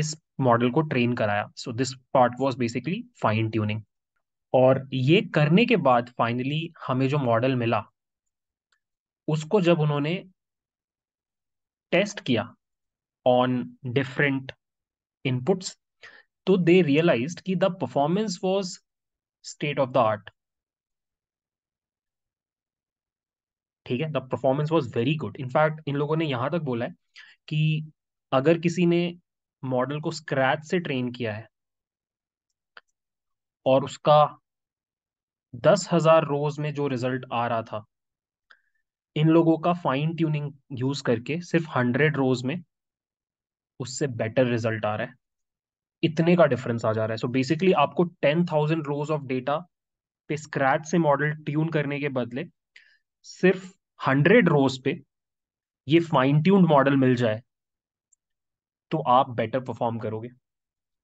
[SPEAKER 1] इस मॉडल को ट्रेन कराया so this part was basically fine tuning और ये करने के बाद फाइनली हमें जो मॉडल मिला उसको जब उन्होंने टेस्ट किया ऑन डिफरेंट इनपुट्स तो दे रियलाइज कि the performance was state of the art ठीक है the performance was very good in fact इन लोगों ने यहाँ तक बोला है कि अगर किसी ने मॉडल को स्क्रैच से ट्रेन किया है और उसका दस हजार रोज में जो रिजल्ट आ रहा था इन लोगों का फाइन ट्यूनिंग यूज करके सिर्फ हंड्रेड रोज में उससे बेटर रिजल्ट आ रहा है इतने का डिफरेंस आ जा रहा है सो so बेसिकली आपको ten thousand rows of data पे स्क्रैच से मॉडल ट्यून करने के बदले सिर्फ हंड्रेड रोज पे ये फाइन ट्यून्ड मॉडल मिल जाए तो आप बेटर परफॉर्म करोगे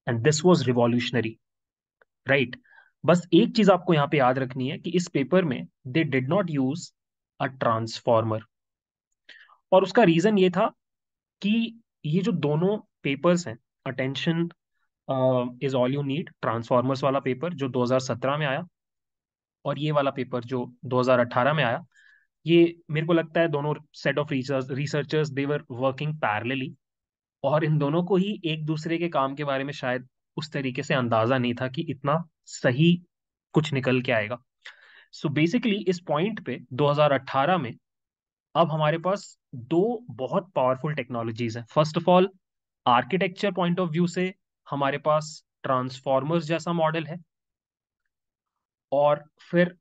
[SPEAKER 1] and this was revolutionary right बस एक चीज आपको यहाँ पे याद रखनी है कि इस पेपर में they did not use a transformer और उसका रीजन ये था कि ये जो दोनों पेपर्स हैं attention is all you need transformers वाला पेपर जो 2017 में आया और ये वाला पेपर जो 2018 में आया ये मेरे को लगता है दोनों set of research researchers they were working parallelly और इन दोनों को ही एक दूसरे के काम के बारे में शायद उस तरीके से अंदाजा नहीं था कि इतना सही कुछ निकल के आएगा सो so बेसिकली इस पॉइंट पे 2018 में अब हमारे पास दो बहुत पावरफुल टेक्नोलॉजीज हैं first of all architecture point of view से हमारे पास ट्रांसफॉर्मर्स जैसा मॉडल है और फिर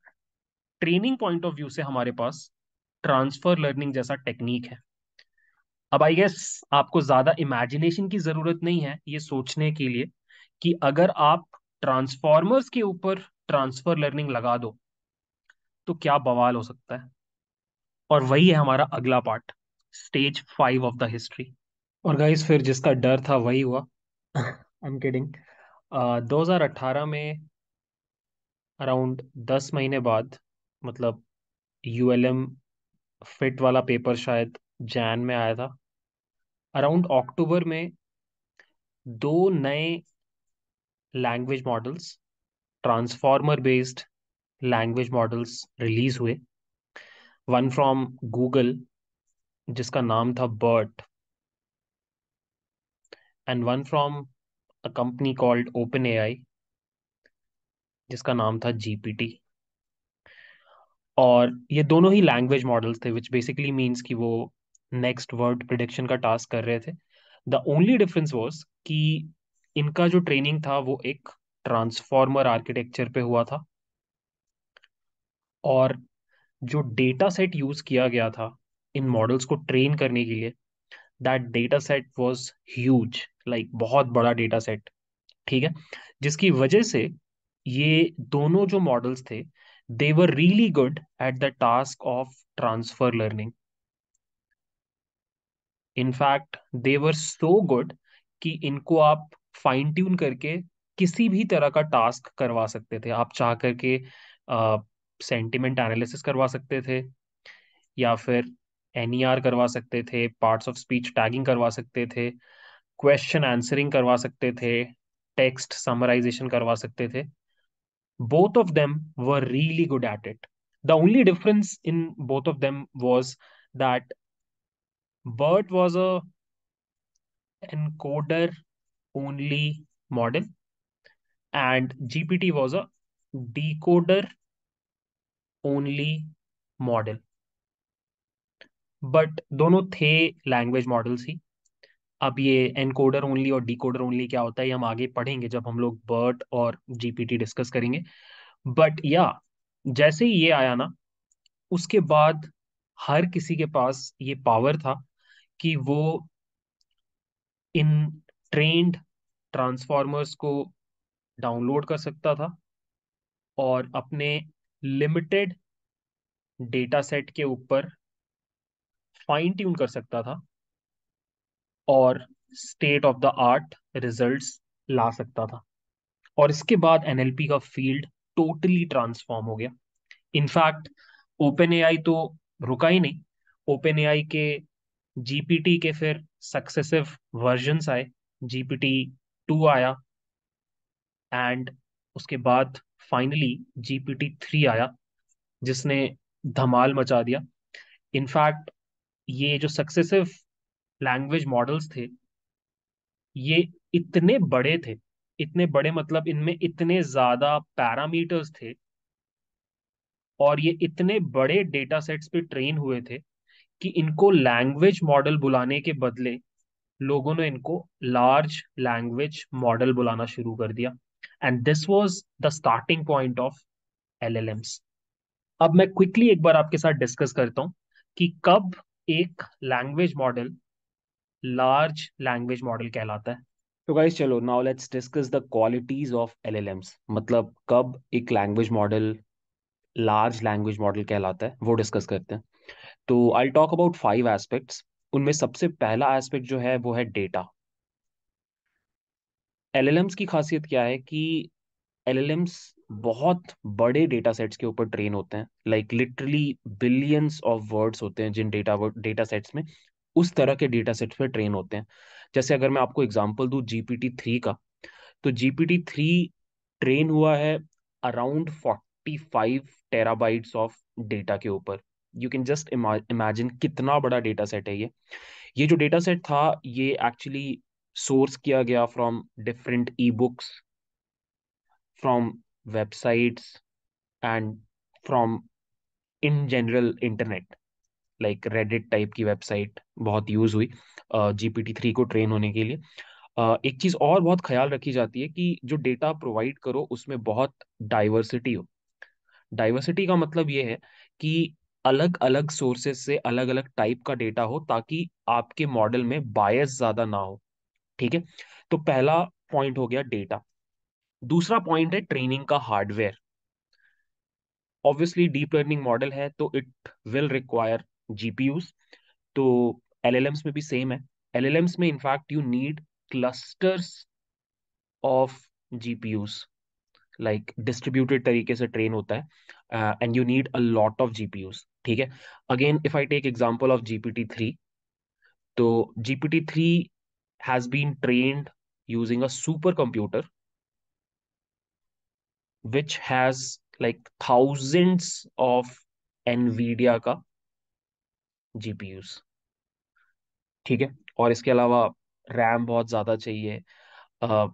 [SPEAKER 1] ट्रेनिंग पॉइंट ऑफ व्यू से हमारे पास ट्रांसफर लर्निंग जैसा टेक्निक है अब आई गेस आपको ज्यादा इमेजिनेशन की जरूरत नहीं है ये सोचने के लिए कि अगर आप ट्रांसफॉर्मर्स के ऊपर ट्रांसफर लर्निंग लगा दो तो क्या बवाल हो सकता है और वही है हमारा अगला part stage five of the history और गाइस फिर जिसका डर था वही हुआ आई एम किडिंग दो में अराउंड दस महीने बाद मतलब यूएलएम फिट वाला पेपर शायद जैन में आया था अराउंड अक्टूबर में दो नए language models transformer based language models release हुए वन फ्रॉम गूगल जिसका नाम था BERT and one from a company called OpenAI जिसका नाम था जीपीटी और ये दोनों ही लैंग्वेज मॉडल्स थे विच बेसिकली मीन्स कि वो नेक्स्ट वर्ड प्रिडिक्शन का टास्क कर रहे थे द ओनली डिफरेंस वॉज कि इनका जो ट्रेनिंग था वो एक ट्रांसफॉर्मर आर्किटेक्चर पे हुआ था और जो डेटा सेट यूज किया गया था इन मॉडल्स को ट्रेन करने के लिए that data set was huge like बहुत बड़ा डेटा सेट ठीक है जिसकी वजह से ये दोनों जो मॉडल्स थे they were really good at the task of transfer learning. In fact, they were so good कि इनको आप फाइन ट्यून करके किसी भी तरह का टास्क करवा सकते थे आप चाह करके सेंटिमेंट एनालिसिस करवा सकते थे या फिर एन e करवा सकते थे पार्ट्स ऑफ स्पीच टैगिंग करवा सकते थे क्वेश्चन आंसरिंग करवा सकते थे टेक्स्ट समराइजेशन करवा सकते थे both of them were really good at it. The only difference in both of them was that Bert was a encoder only model and GPT was a decoder only model. But दोनों थे language models. ही अब ये encoder only और decoder only क्या होता है ये हम आगे पढ़ेंगे जब हम लोग बर्ट और जीपीटी डिस्कस करेंगे बट या जैसे ही ये आया ना उसके बाद हर किसी के पास ये पावर था कि वो इन ट्रेंड ट्रांसफॉर्मर्स को डाउनलोड कर सकता था और अपने लिमिटेड डेटा सेट के ऊपर फाइन ट्यून कर सकता था और state of the art results ला सकता था और इसके बाद एनएलपी का फील्ड टोटली ट्रांसफॉर्म हो गया इनफैक्ट ओपन एआई तो रुका ही नहीं ओपन एआई के जीपीटी के फिर सक्सेसिव वर्जन्स आए जीपीटी टू आया एंड उसके बाद फाइनली जीपीटी थ्री आया जिसने धमाल मचा दिया इनफैक्ट ये जो सक्सेसिव लैंग्वेज मॉडल्स थे ये इतने बड़े थे इतने बड़े मतलब इनमें इतने ज्यादा पैरामीटर्स थे और ये इतने बड़े डेटा सेट्स पे ट्रेन हुए थे कि इनको लैंग्वेज मॉडल बुलाने के बदले लोगों ने इनको लार्ज लैंग्वेज मॉडल बुलाना शुरू कर दिया and this was the starting point of LLMs अब मैं क्विकली एक बार आपके साथ डिस्कस करता हूँ कि कब एक language model large language model कहलाता है तो गाइस चलो now let's discuss the qualities of LLMs मतलब कब एक language model large language model कहलाता है वो डिस्कस करते हैं तो I talk about five aspects उनमें सबसे पहला एस्पेक्ट जो है वो है डेटा एलएलएम्स की खासियत क्या है कि एलएलएम्स बहुत बड़े डेटा सेट्स के ऊपर ट्रेन होते हैं like literally billions of words होते हैं जिन डेटा डेटा सेट्स में उस तरह के डेटा सेट पर ट्रेन होते हैं जैसे अगर मैं आपको एग्जाम्पल दू जीपीटी थ्री का तो जीपीटी थ्री ट्रेन हुआ है around forty five terabytes of data के ऊपर यू कैन जस्ट इमेजिन कितना बड़ा डेटा सेट है ये ये जो डेटा सेट था ये एक्चुअली सोर्स किया गया from different e books from websites and from in general internet like Reddit type की वेबसाइट बहुत यूज हुई जी पी टी थ्री को ट्रेन होने के लिए uh, एक चीज और बहुत ख्याल रखी जाती है कि जो डेटा प्रोवाइड करो उसमें बहुत डाइवर्सिटी हो डाइवर्सिटी का मतलब ये है कि अलग अलग सोर्सेस से अलग अलग टाइप का डेटा हो ताकि आपके मॉडल में बायस ज्यादा ना हो ठीक है तो पहला पॉइंट हो गया डेटा दूसरा पॉइंट है ट्रेनिंग का hardware obviously deep learning model है तो इट विल रिक्वायर जीपीयूज तो एलएलएम्स में भी सेम है एलएलएम्स में in fact you need clusters of GPUs like distributed तरीके से ट्रेन होता है and you need a lot of GPUs ठीक है again if I take example of GPT three तो GPT three has been train using a super computer which has like thousands of NVIDIA का GPUs ठीक है और इसके अलावा RAM बहुत ज़्यादा चाहिए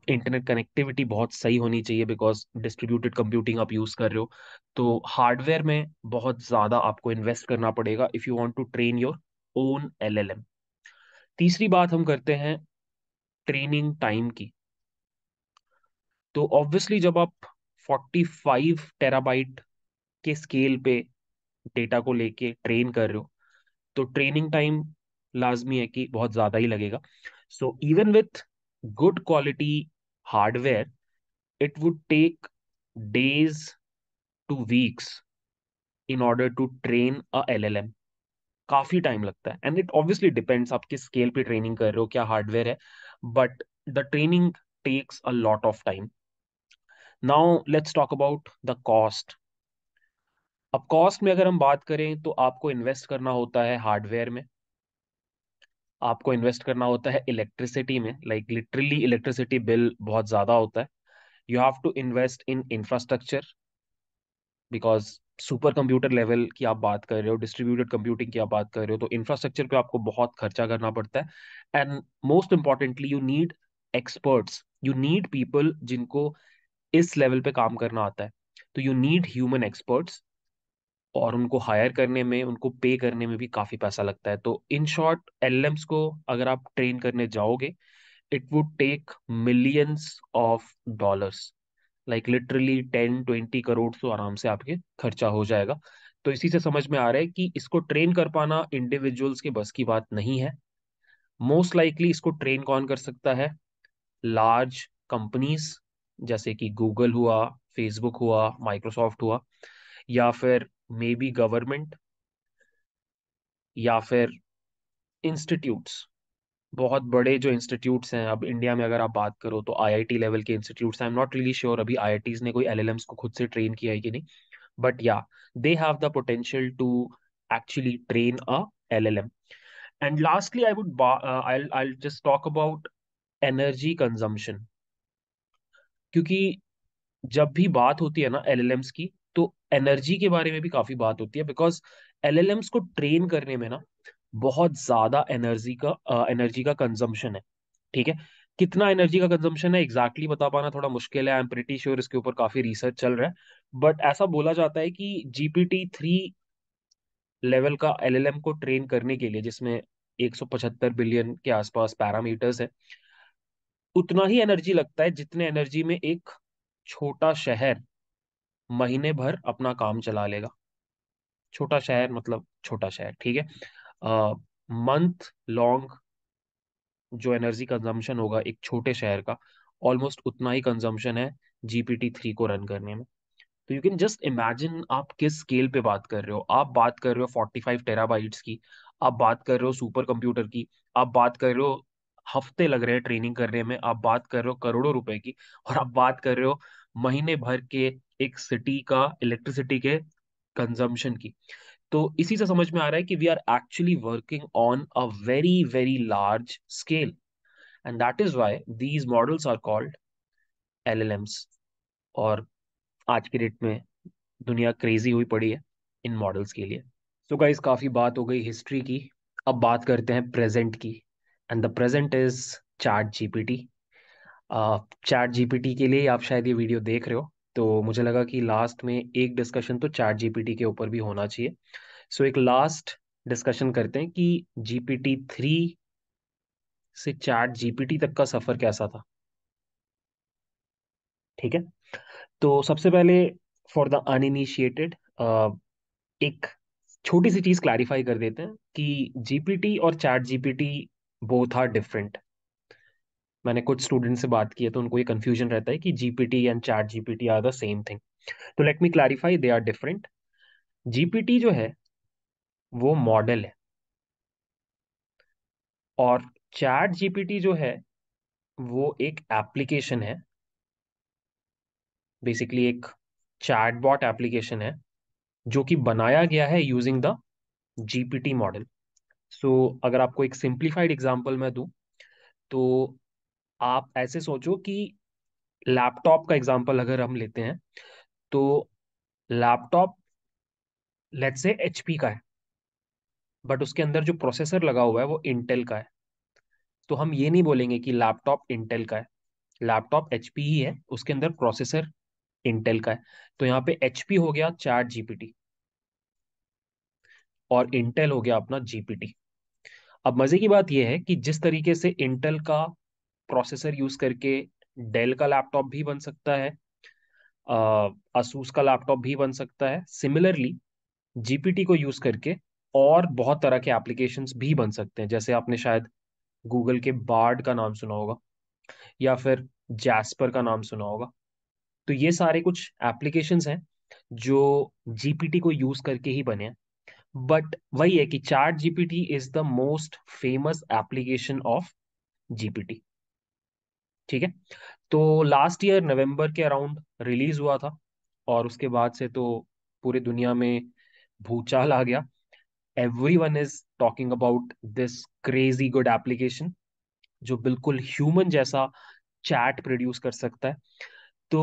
[SPEAKER 1] इंटरनेट uh, कनेक्टिविटी बहुत सही होनी चाहिए बिकॉज डिस्ट्रीब्यूटेड कंप्यूटिंग आप यूज़ कर रहे हो तो हार्डवेयर में बहुत ज़्यादा आपको इन्वेस्ट करना पड़ेगा if you want to train your own LLM तीसरी बात हम करते हैं ट्रेनिंग टाइम की तो ऑब्वियसली जब आप फाइव टेराबाइट के स्केल पे डेटा को लेके ट्रेन कर रहे हो तो ट्रेनिंग टाइम लाजमी है कि बहुत ज्यादा ही लगेगा so even with good quality hardware it would take days to weeks in order to train a L L M काफी टाइम लगता है एंड इट ऑब्वियसली डिपेंड्स आप किस स्केल पे ट्रेनिंग कर रहे हो क्या हार्डवेयर है but the training takes a lot of time now let's talk about the cost अब कॉस्ट में अगर हम बात करें तो आपको इन्वेस्ट करना होता है हार्डवेयर में आपको इन्वेस्ट करना होता है इलेक्ट्रिसिटी में लाइक लिटरली इलेक्ट्रिसिटी बिल बहुत ज़्यादा होता है you have to invest in infrastructure because super computer level की आप बात कर रहे हो डिस्ट्रीब्यूटेड कंप्यूटिंग की आप बात कर रहे हो तो इंफ्रास्ट्रक्चर पे आपको बहुत खर्चा करना पड़ता है and most importantly you need experts you need people जिनको इस लेवल पे काम करना आता है तो यू नीड ह्यूमन एक्सपर्ट्स और उनको हायर करने में उनको पे करने में भी काफ़ी पैसा लगता है तो इन शॉर्ट एल को अगर आप ट्रेन करने जाओगे it would take millions of dollars like literally ten twenty crore तो आराम से आपके खर्चा हो जाएगा तो इसी से समझ में आ रहा है कि इसको ट्रेन कर पाना इंडिविजुअल्स के बस की बात नहीं है मोस्ट लाइकली इसको ट्रेन कौन कर सकता है लार्ज कंपनीज जैसे कि गूगल हुआ फेसबुक हुआ माइक्रोसॉफ्ट हुआ या फिर मे बी गवर्नमेंट या फिर इंस्टीट्यूट्स बहुत बड़े जो इंस्टीट्यूट्स हैं अब इंडिया में अगर आप बात करो तो आईआईटी लेवल के institutes I am not really sure अभी आईआईटीज ने कोई एलएलएम्स को खुद से ट्रेन किया है कि नहीं बट या they have the potential to actually train a LLM. And lastly, I would I uh, I'll I'll just talk about energy क्योंकि जब भी बात होती है ना एल की तो एनर्जी के बारे में भी काफी बात होती है बिकॉज एल को ट्रेन करने में ना बहुत ज्यादा एनर्जी का एनर्जी का कंजम्पशन है ठीक है कितना एनर्जी का कंजम्पशन है एग्जैक्टली exactly बता पाना थोड़ा मुश्किल है आई एम प्रिटी श्योर इसके ऊपर काफी रिसर्च चल रहा है बट ऐसा बोला जाता है कि जीपीटी थ्री लेवल का एम को ट्रेन करने के लिए जिसमें पचहत्तर बिलियन के आसपास पैरामीटर्स है उतना ही एनर्जी लगता है जितने एनर्जी में एक छोटा शहर महीने भर अपना काम चला लेगा छोटा शहर मतलब छोटा शहर ठीक है मंथ लॉन्ग जो एनर्जी कंजम्पशन होगा एक छोटे शहर का ऑलमोस्ट उतना ही कंजम्पशन है जीपीटी थ्री को रन करने में तो यू कैन जस्ट इमेजिन आप किस स्केल पे बात कर रहे हो आप बात कर रहे हो फोर्टी फाइव टेराबाइट्स की आप बात कर रहे हो सुपर कंप्यूटर की आप बात कर रहे हो हफ्ते लग रहे हैं ट्रेनिंग करने में आप बात कर रहे हो करोड़ों रुपए की और आप बात कर रहे हो महीने भर के एक सिटी का इलेक्ट्रिसिटी के कंजम्पशन की तो इसी से समझ में आ रहा है कि we are actually working on a very very large scale and that is why these models are called L L Ms और आज के डेट में दुनिया क्रेजी हुई पड़ी है इन मॉडल्स के लिए सो so काफ़ी बात हो गई हिस्ट्री की अब बात करते हैं प्रेजेंट की and the present is ChatGPT ChatGPT के लिए आप शायद ये वीडियो देख रहे हो तो मुझे लगा कि लास्ट में एक डिस्कशन तो चैट जीपीटी के ऊपर भी होना चाहिए सो so, एक लास्ट डिस्कशन करते हैं कि जीपीटी थ्री से चैट जीपीटी तक का सफर कैसा था ठीक है तो सबसे पहले फॉर द अनइनिशिएटेड एक छोटी सी चीज क्लैरिफाई कर देते हैं कि जीपीटी और ChatGPT both are different मैंने कुछ स्टूडेंट से बात की है तो उनको ये कन्फ्यूजन रहता है कि GPT and chat ChatGPT are the same thing तो let me clarify they are different GPT जो है वो मॉडल है और चैट जीपीटी जो है वो एक एप्लीकेशन है बेसिकली एक चैट बॉट एप्लीकेशन है जो कि बनाया गया है using the GPT model so अगर आपको एक सिंप्लीफाइड एग्जाम्पल मैं दूं तो आप ऐसे सोचो कि लैपटॉप का एग्जाम्पल अगर हम लेते हैं तो लैपटॉप लेट से एच का है बट उसके अंदर जो प्रोसेसर लगा हुआ है वो इंटेल का है तो हम ये नहीं बोलेंगे कि लैपटॉप इंटेल का है लैपटॉप एच ही है उसके अंदर प्रोसेसर इंटेल का है तो यहाँ पे एच हो गया चार जीपीटी और इंटेल हो गया अपना जीपीटी अब मजे की बात यह है कि जिस तरीके से इंटेल का प्रोसेसर यूज करके डेल का लैपटॉप भी बन सकता है असूस का लैपटॉप भी बन सकता है सिमिलरली जीपीटी को यूज करके और बहुत तरह के एप्लीकेशन भी बन सकते हैं जैसे आपने शायद गूगल के बार्ड का नाम सुना होगा या फिर जैस्पर का नाम सुना होगा तो ये सारे कुछ एप्लीकेशन हैं जो जीपीटी को यूज करके ही बने हैं बट वही है कि ChatGPT is the most famous application of GPT ठीक है तो लास्ट ईयर नवंबर के अराउंड रिलीज हुआ था और उसके बाद से तो पूरी दुनिया में भूचाल आ गया everyone is talking about this crazy good application जो बिल्कुल ह्यूमन जैसा चैट प्रोड्यूस कर सकता है तो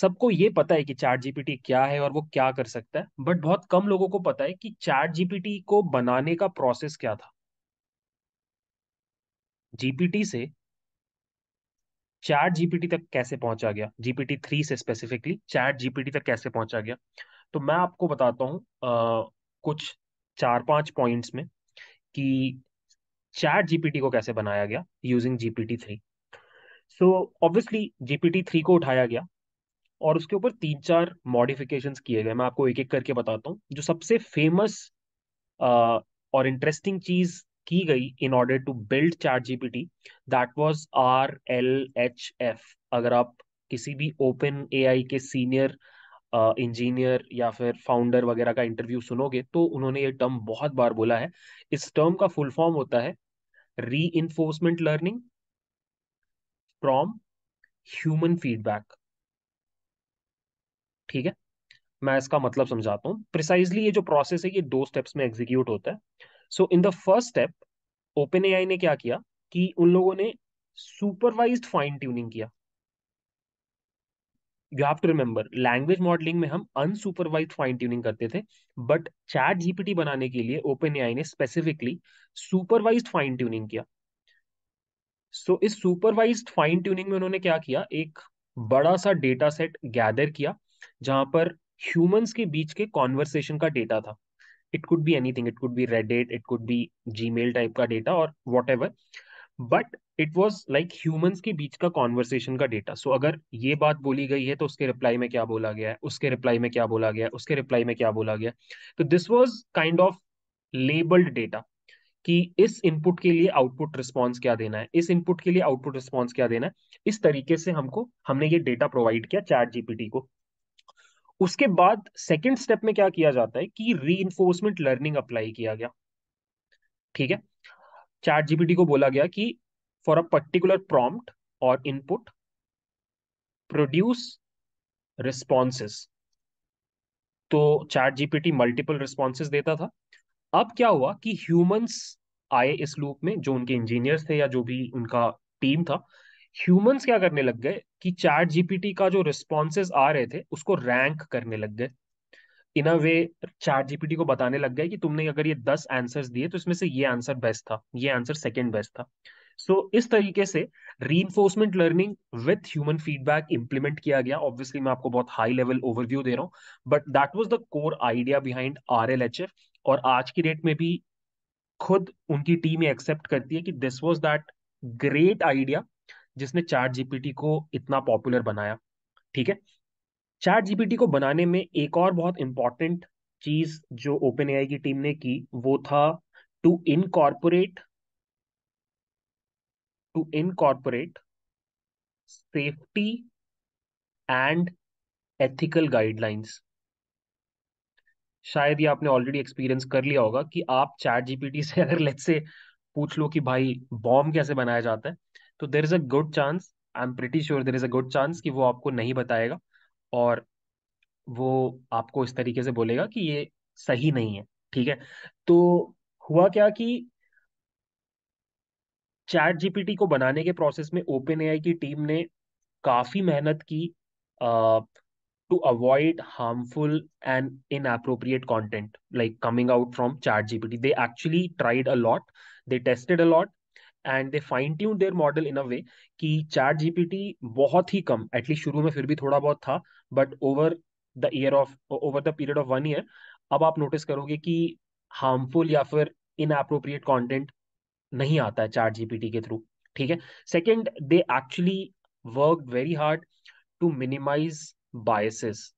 [SPEAKER 1] सबको ये पता है कि चैट जीपीटी क्या है और वो क्या कर सकता है बट बहुत कम लोगों को पता है कि चैट जीपीटी को बनाने का प्रोसेस क्या था जीपीटी से चैट जीपीटी तक कैसे पहुंचा गया जीपीटी थ्री से स्पेसिफिकली चैट जीपीटी तक कैसे पहुंचा गया तो मैं आपको बताता हूँ कुछ चार पांच पॉइंट्स में कि चैट जीपीटी को कैसे बनाया गया using GPT three so obviously GPT three को उठाया गया और उसके ऊपर तीन चार मॉडिफिकेशन किए गए मैं आपको एक एक करके बताता हूँ जो सबसे फेमस और इंटरेस्टिंग चीज की गई in order to build chat GPT that was R L H F अगर आप किसी भी ओपन एआई के सीनियर इंजीनियर uh, या फिर फाउंडर वगैरह का इंटरव्यू सुनोगे तो उन्होंने ये टर्म बहुत बार बोला है इस टर्म का फुल फॉर्म होता है reinforcement learning from human feedback ठीक है मैं इसका मतलब समझाता हूँ प्रिसाइजली ये जो प्रोसेस है ये दो स्टेप्स में एग्जीक्यूट होता है so in the first step open A ने क्या किया कि उन लोगों ने सुपरवाइज फाइन ट्यूनिंग किया you have to remember language modelling में हम अनसुपरवाइज फाइन ट्यूनिंग करते थे बट चैट जीपीटी बनाने के लिए ओपन ए ने स्पेसिफिकली सुपरवाइज फाइन ट्यूनिंग किया सो so, इस सुपरवाइज फाइन ट्यूनिंग में उन्होंने क्या किया एक बड़ा सा डेटा सेट गैदर किया जहां पर ह्यूमंस के बीच के कॉन्वर्सेशन का डेटा था it could be anything it could be reddit it could be gmail type का data or whatever but it was like humans के बीच का conversation का data so अगर ये बात बोली गई है तो उसके reply में क्या बोला गया है उसके reply में क्या बोला गया है उसके reply में क्या बोला गया तो this was kind of labeled data कि इस इनपुट के लिए आउटपुट रिस्पॉन्स क्या देना है इस इनपुट के लिए आउटपुट रिस्पॉन्स क्या देना है इस तरीके से हमको हमने ये डेटा प्रोवाइड किया चैट जीपीटी को उसके बाद सेकेंड स्टेप में क्या किया जाता है कि री लर्निंग अप्लाई किया गया ठीक है चार जीपीटी को बोला गया कि फॉर अ पर्टिकुलर प्रॉम्प्ट और इनपुट प्रोड्यूस रिस्पॉन्सेस तो चार जीपीटी मल्टीपल रिस्पॉन्सेज देता था अब क्या हुआ कि ह्यूमंस आए इस लूप में जो उनके इंजीनियर्स थे या जो भी उनका टीम था ह्यूमंस क्या करने लग गए कि चैट जीपीटी का जो रिस्पॉन्सेज आ रहे थे उसको रैंक करने लग गए इन अ वे चैट जीपीटी को बताने लग गए कि तुमने अगर ये दस आंसर दिए तो इसमें से ये आंसर बेस्ट था ये आंसर सेकेंड बेस्ट था सो so, इस तरीके से reinforcement learning with human feedback implement किया गया ऑब्वियसली मैं आपको बहुत हाई लेवल ओवरव्यू दे रहा हूँ but that was the core idea behind R L H F और आज की डेट में भी खुद उनकी टीम ये एक्सेप्ट करती है कि this was that great idea जिसने चैट जीपीटी को इतना पॉपुलर बनाया ठीक है चार्ट जीपीटी को बनाने में एक और बहुत इंपॉर्टेंट चीज जो ओपन एआई की टीम ने की वो था to incorporate to incorporate safety and ethical guidelines शायद ये आपने ऑलरेडी एक्सपीरियंस कर लिया होगा कि आप चैट जीपीटी से अगर लेट से पूछ लो कि भाई बॉम्ब कैसे बनाया जाता है तो there is a good chance I am pretty sure there is a good chance कि वो आपको नहीं बताएगा और वो आपको इस तरीके से बोलेगा कि ये सही नहीं है ठीक है तो हुआ क्या कि चैट जीपीटी को बनाने के प्रोसेस में ओपन एआई की टीम ने काफी मेहनत की to avoid harmful and inappropriate content like coming out from chat GPT they actually tried a lot they tested a lot and they fine tune their model in a way कि chat GPT बहुत ही कम at least शुरू में फिर भी थोड़ा बहुत था but over the year of over the period of one year अब आप नोटिस करोगे कि हार्मफुल या फिर इनअप्रोप्रिएट कॉन्टेंट नहीं आता है चैट जीपीटी के थ्रू ठीक है second they actually work very hard to minimise biases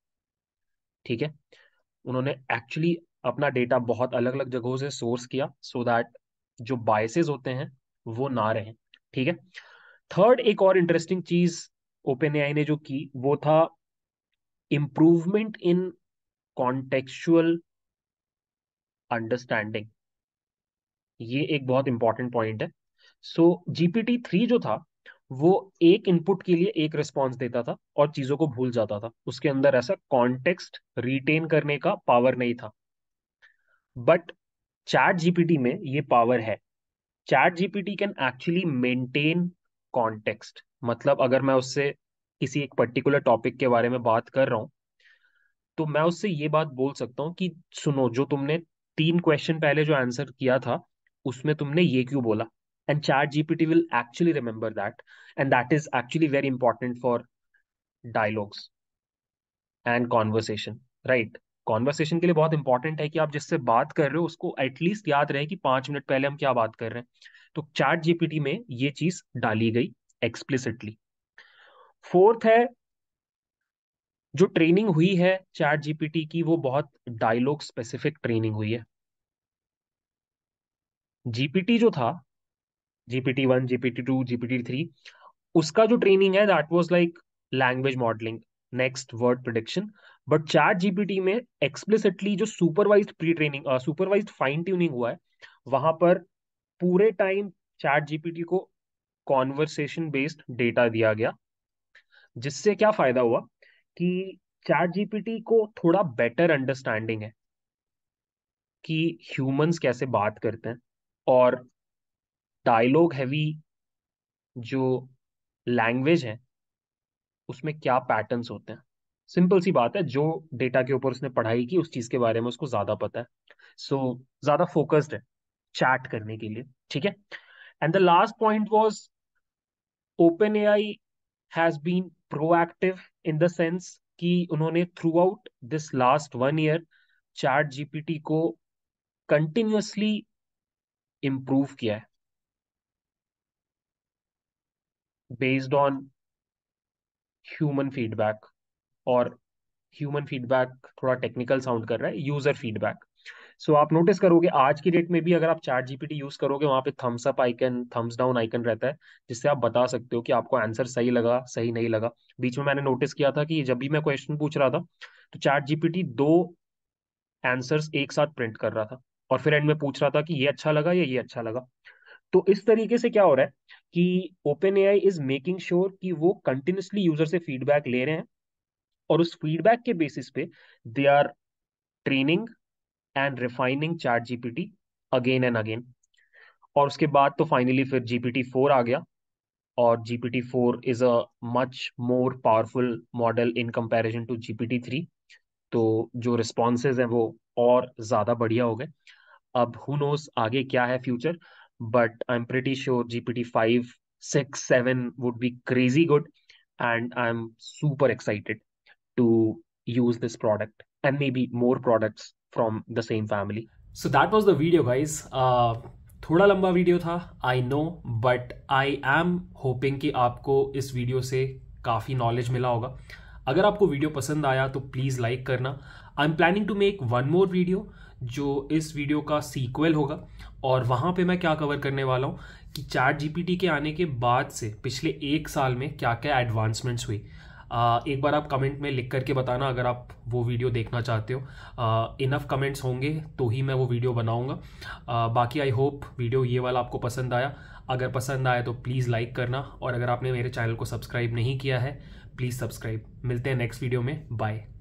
[SPEAKER 1] ठीक है उन्होंने एक्चुअली अपना डेटा बहुत अलग अलग जगहों से सोर्स किया सो so दैट जो बायसेस होते हैं वो ना रहे ठीक है थर्ड एक और इंटरेस्टिंग चीज ओपन ए ने जो की वो था इम्प्रूवमेंट इन कॉन्टेक्चुअल अंडरस्टैंडिंग ये एक बहुत इंपॉर्टेंट पॉइंट है सो जीपीटी थ्री जो था वो एक इनपुट के लिए एक रिस्पॉन्स देता था और चीजों को भूल जाता था उसके अंदर ऐसा कॉन्टेक्स्ट रिटेन करने का पावर नहीं था बट चैट जीपीटी में ये पावर है chat GPT can actually maintain context मतलब अगर मैं उससे किसी एक पर्टिकुलर टॉपिक के बारे में बात कर रहा हूँ तो मैं उससे ये बात बोल सकता हूँ कि सुनो जो तुमने तीन क्वेश्चन पहले जो आंसर किया था उसमें तुमने ये क्यों बोला and chat GPT will actually remember that and that is actually very important for dialogues and conversation right conversation के लिए बहुत इंपॉर्टेंट है कि आप जिससे बात कर रहे हो उसको एटलीस्ट याद रहे कि पांच मिनट पहले हम क्या बात कर रहे हैं तो चैट जीपीटी में ये चीज डाली गई एक्सप्लिसिटली फोर्थ है जो ट्रेनिंग हुई है चैट जीपीटी की वो बहुत डायलॉग स्पेसिफिक ट्रेनिंग हुई है जीपीटी जो था GPT one GPT two GPT three उसका जो ट्रेनिंग है that was like language modelling next word prediction but chat GPT में एक्सप्लिसिटली जो supervised pretraining supervised fine tuning हुआ है वहां पर पूरे टाइम चार जीपीटी को कॉन्वर्सेशन बेस्ड डेटा दिया गया जिससे क्या फायदा हुआ कि चार जीपीटी को थोड़ा बेटर अंडरस्टैंडिंग है कि ह्यूमंस कैसे बात करते हैं और डायलॉग हैवी जो लैंग्वेज है उसमें क्या पैटर्न्स होते हैं सिंपल सी बात है जो डेटा के ऊपर उसने पढ़ाई की उस चीज के बारे में उसको ज्यादा पता है सो so, ज्यादा फोकस्ड है चैट करने के लिए ठीक है and the last point was open A I has been proactive in the sense कि उन्होंने throughout this last one year chat GPT को कंटिन्यूसली इम्प्रूव किया है बेस्ड ऑन ह्यूमन फीडबैक और ह्यूमन फीडबैक थोड़ा टेक्निकल साउंड कर रहा है यूजर फीडबैक सो आप नोटिस करोगे आज की डेट में भी अगर आप चैट जीपीटी यूज करोगे वहां पे thumbs up icon thumbs down icon रहता है जिससे आप बता सकते हो कि आपको आंसर सही लगा सही नहीं लगा बीच में मैंने नोटिस किया था कि जब भी मैं क्वेश्चन पूछ रहा था तो चैट जीपीटी दो आंसर्स एक साथ प्रिंट कर रहा था और फिर एंड में पूछ रहा था कि ये अच्छा लगा या ये अच्छा लगा तो इस तरीके से क्या हो रहा है कि open A I is making sure कि वो कंटिन्यूसली यूजर से फीडबैक ले रहे हैं और उस फीडबैक के बेसिस पे they are training and refining chat GPT again and again और उसके बाद तो फाइनली फिर जीपीटी फोर आ गया और GPT four is a much more powerful model in comparison to GPT three तो जो रिस्पॉन्सेज हैं वो और ज़्यादा बढ़िया हो गए अब हु नोस आगे क्या है future but I am pretty sure GPT five six seven would be crazy good and I am super excited to use this product and maybe more products from the same family. So that was the video, guys. Uh, थोड़ा लंबा video था I know but I am hoping कि आपको इस video से काफ़ी knowledge मिला होगा अगर आपको वीडियो पसंद आया तो प्लीज़ लाइक करना I am planning to make one more video जो इस वीडियो का सीक्वल होगा और वहाँ पे मैं क्या कवर करने वाला हूँ कि चैट जीपीटी के आने के बाद से पिछले एक साल में क्या क्या एडवांसमेंट्स हुई एक बार आप कमेंट में लिख करके बताना अगर आप वो वीडियो देखना चाहते हो इनफ कमेंट्स होंगे तो ही मैं वो वीडियो बनाऊँगा बाकी आई होप वीडियो ये वाला आपको पसंद आया अगर पसंद आया तो प्लीज़ लाइक करना और अगर आपने मेरे चैनल को सब्सक्राइब नहीं किया है प्लीज़ सब्सक्राइब मिलते हैं नेक्स्ट वीडियो में बाय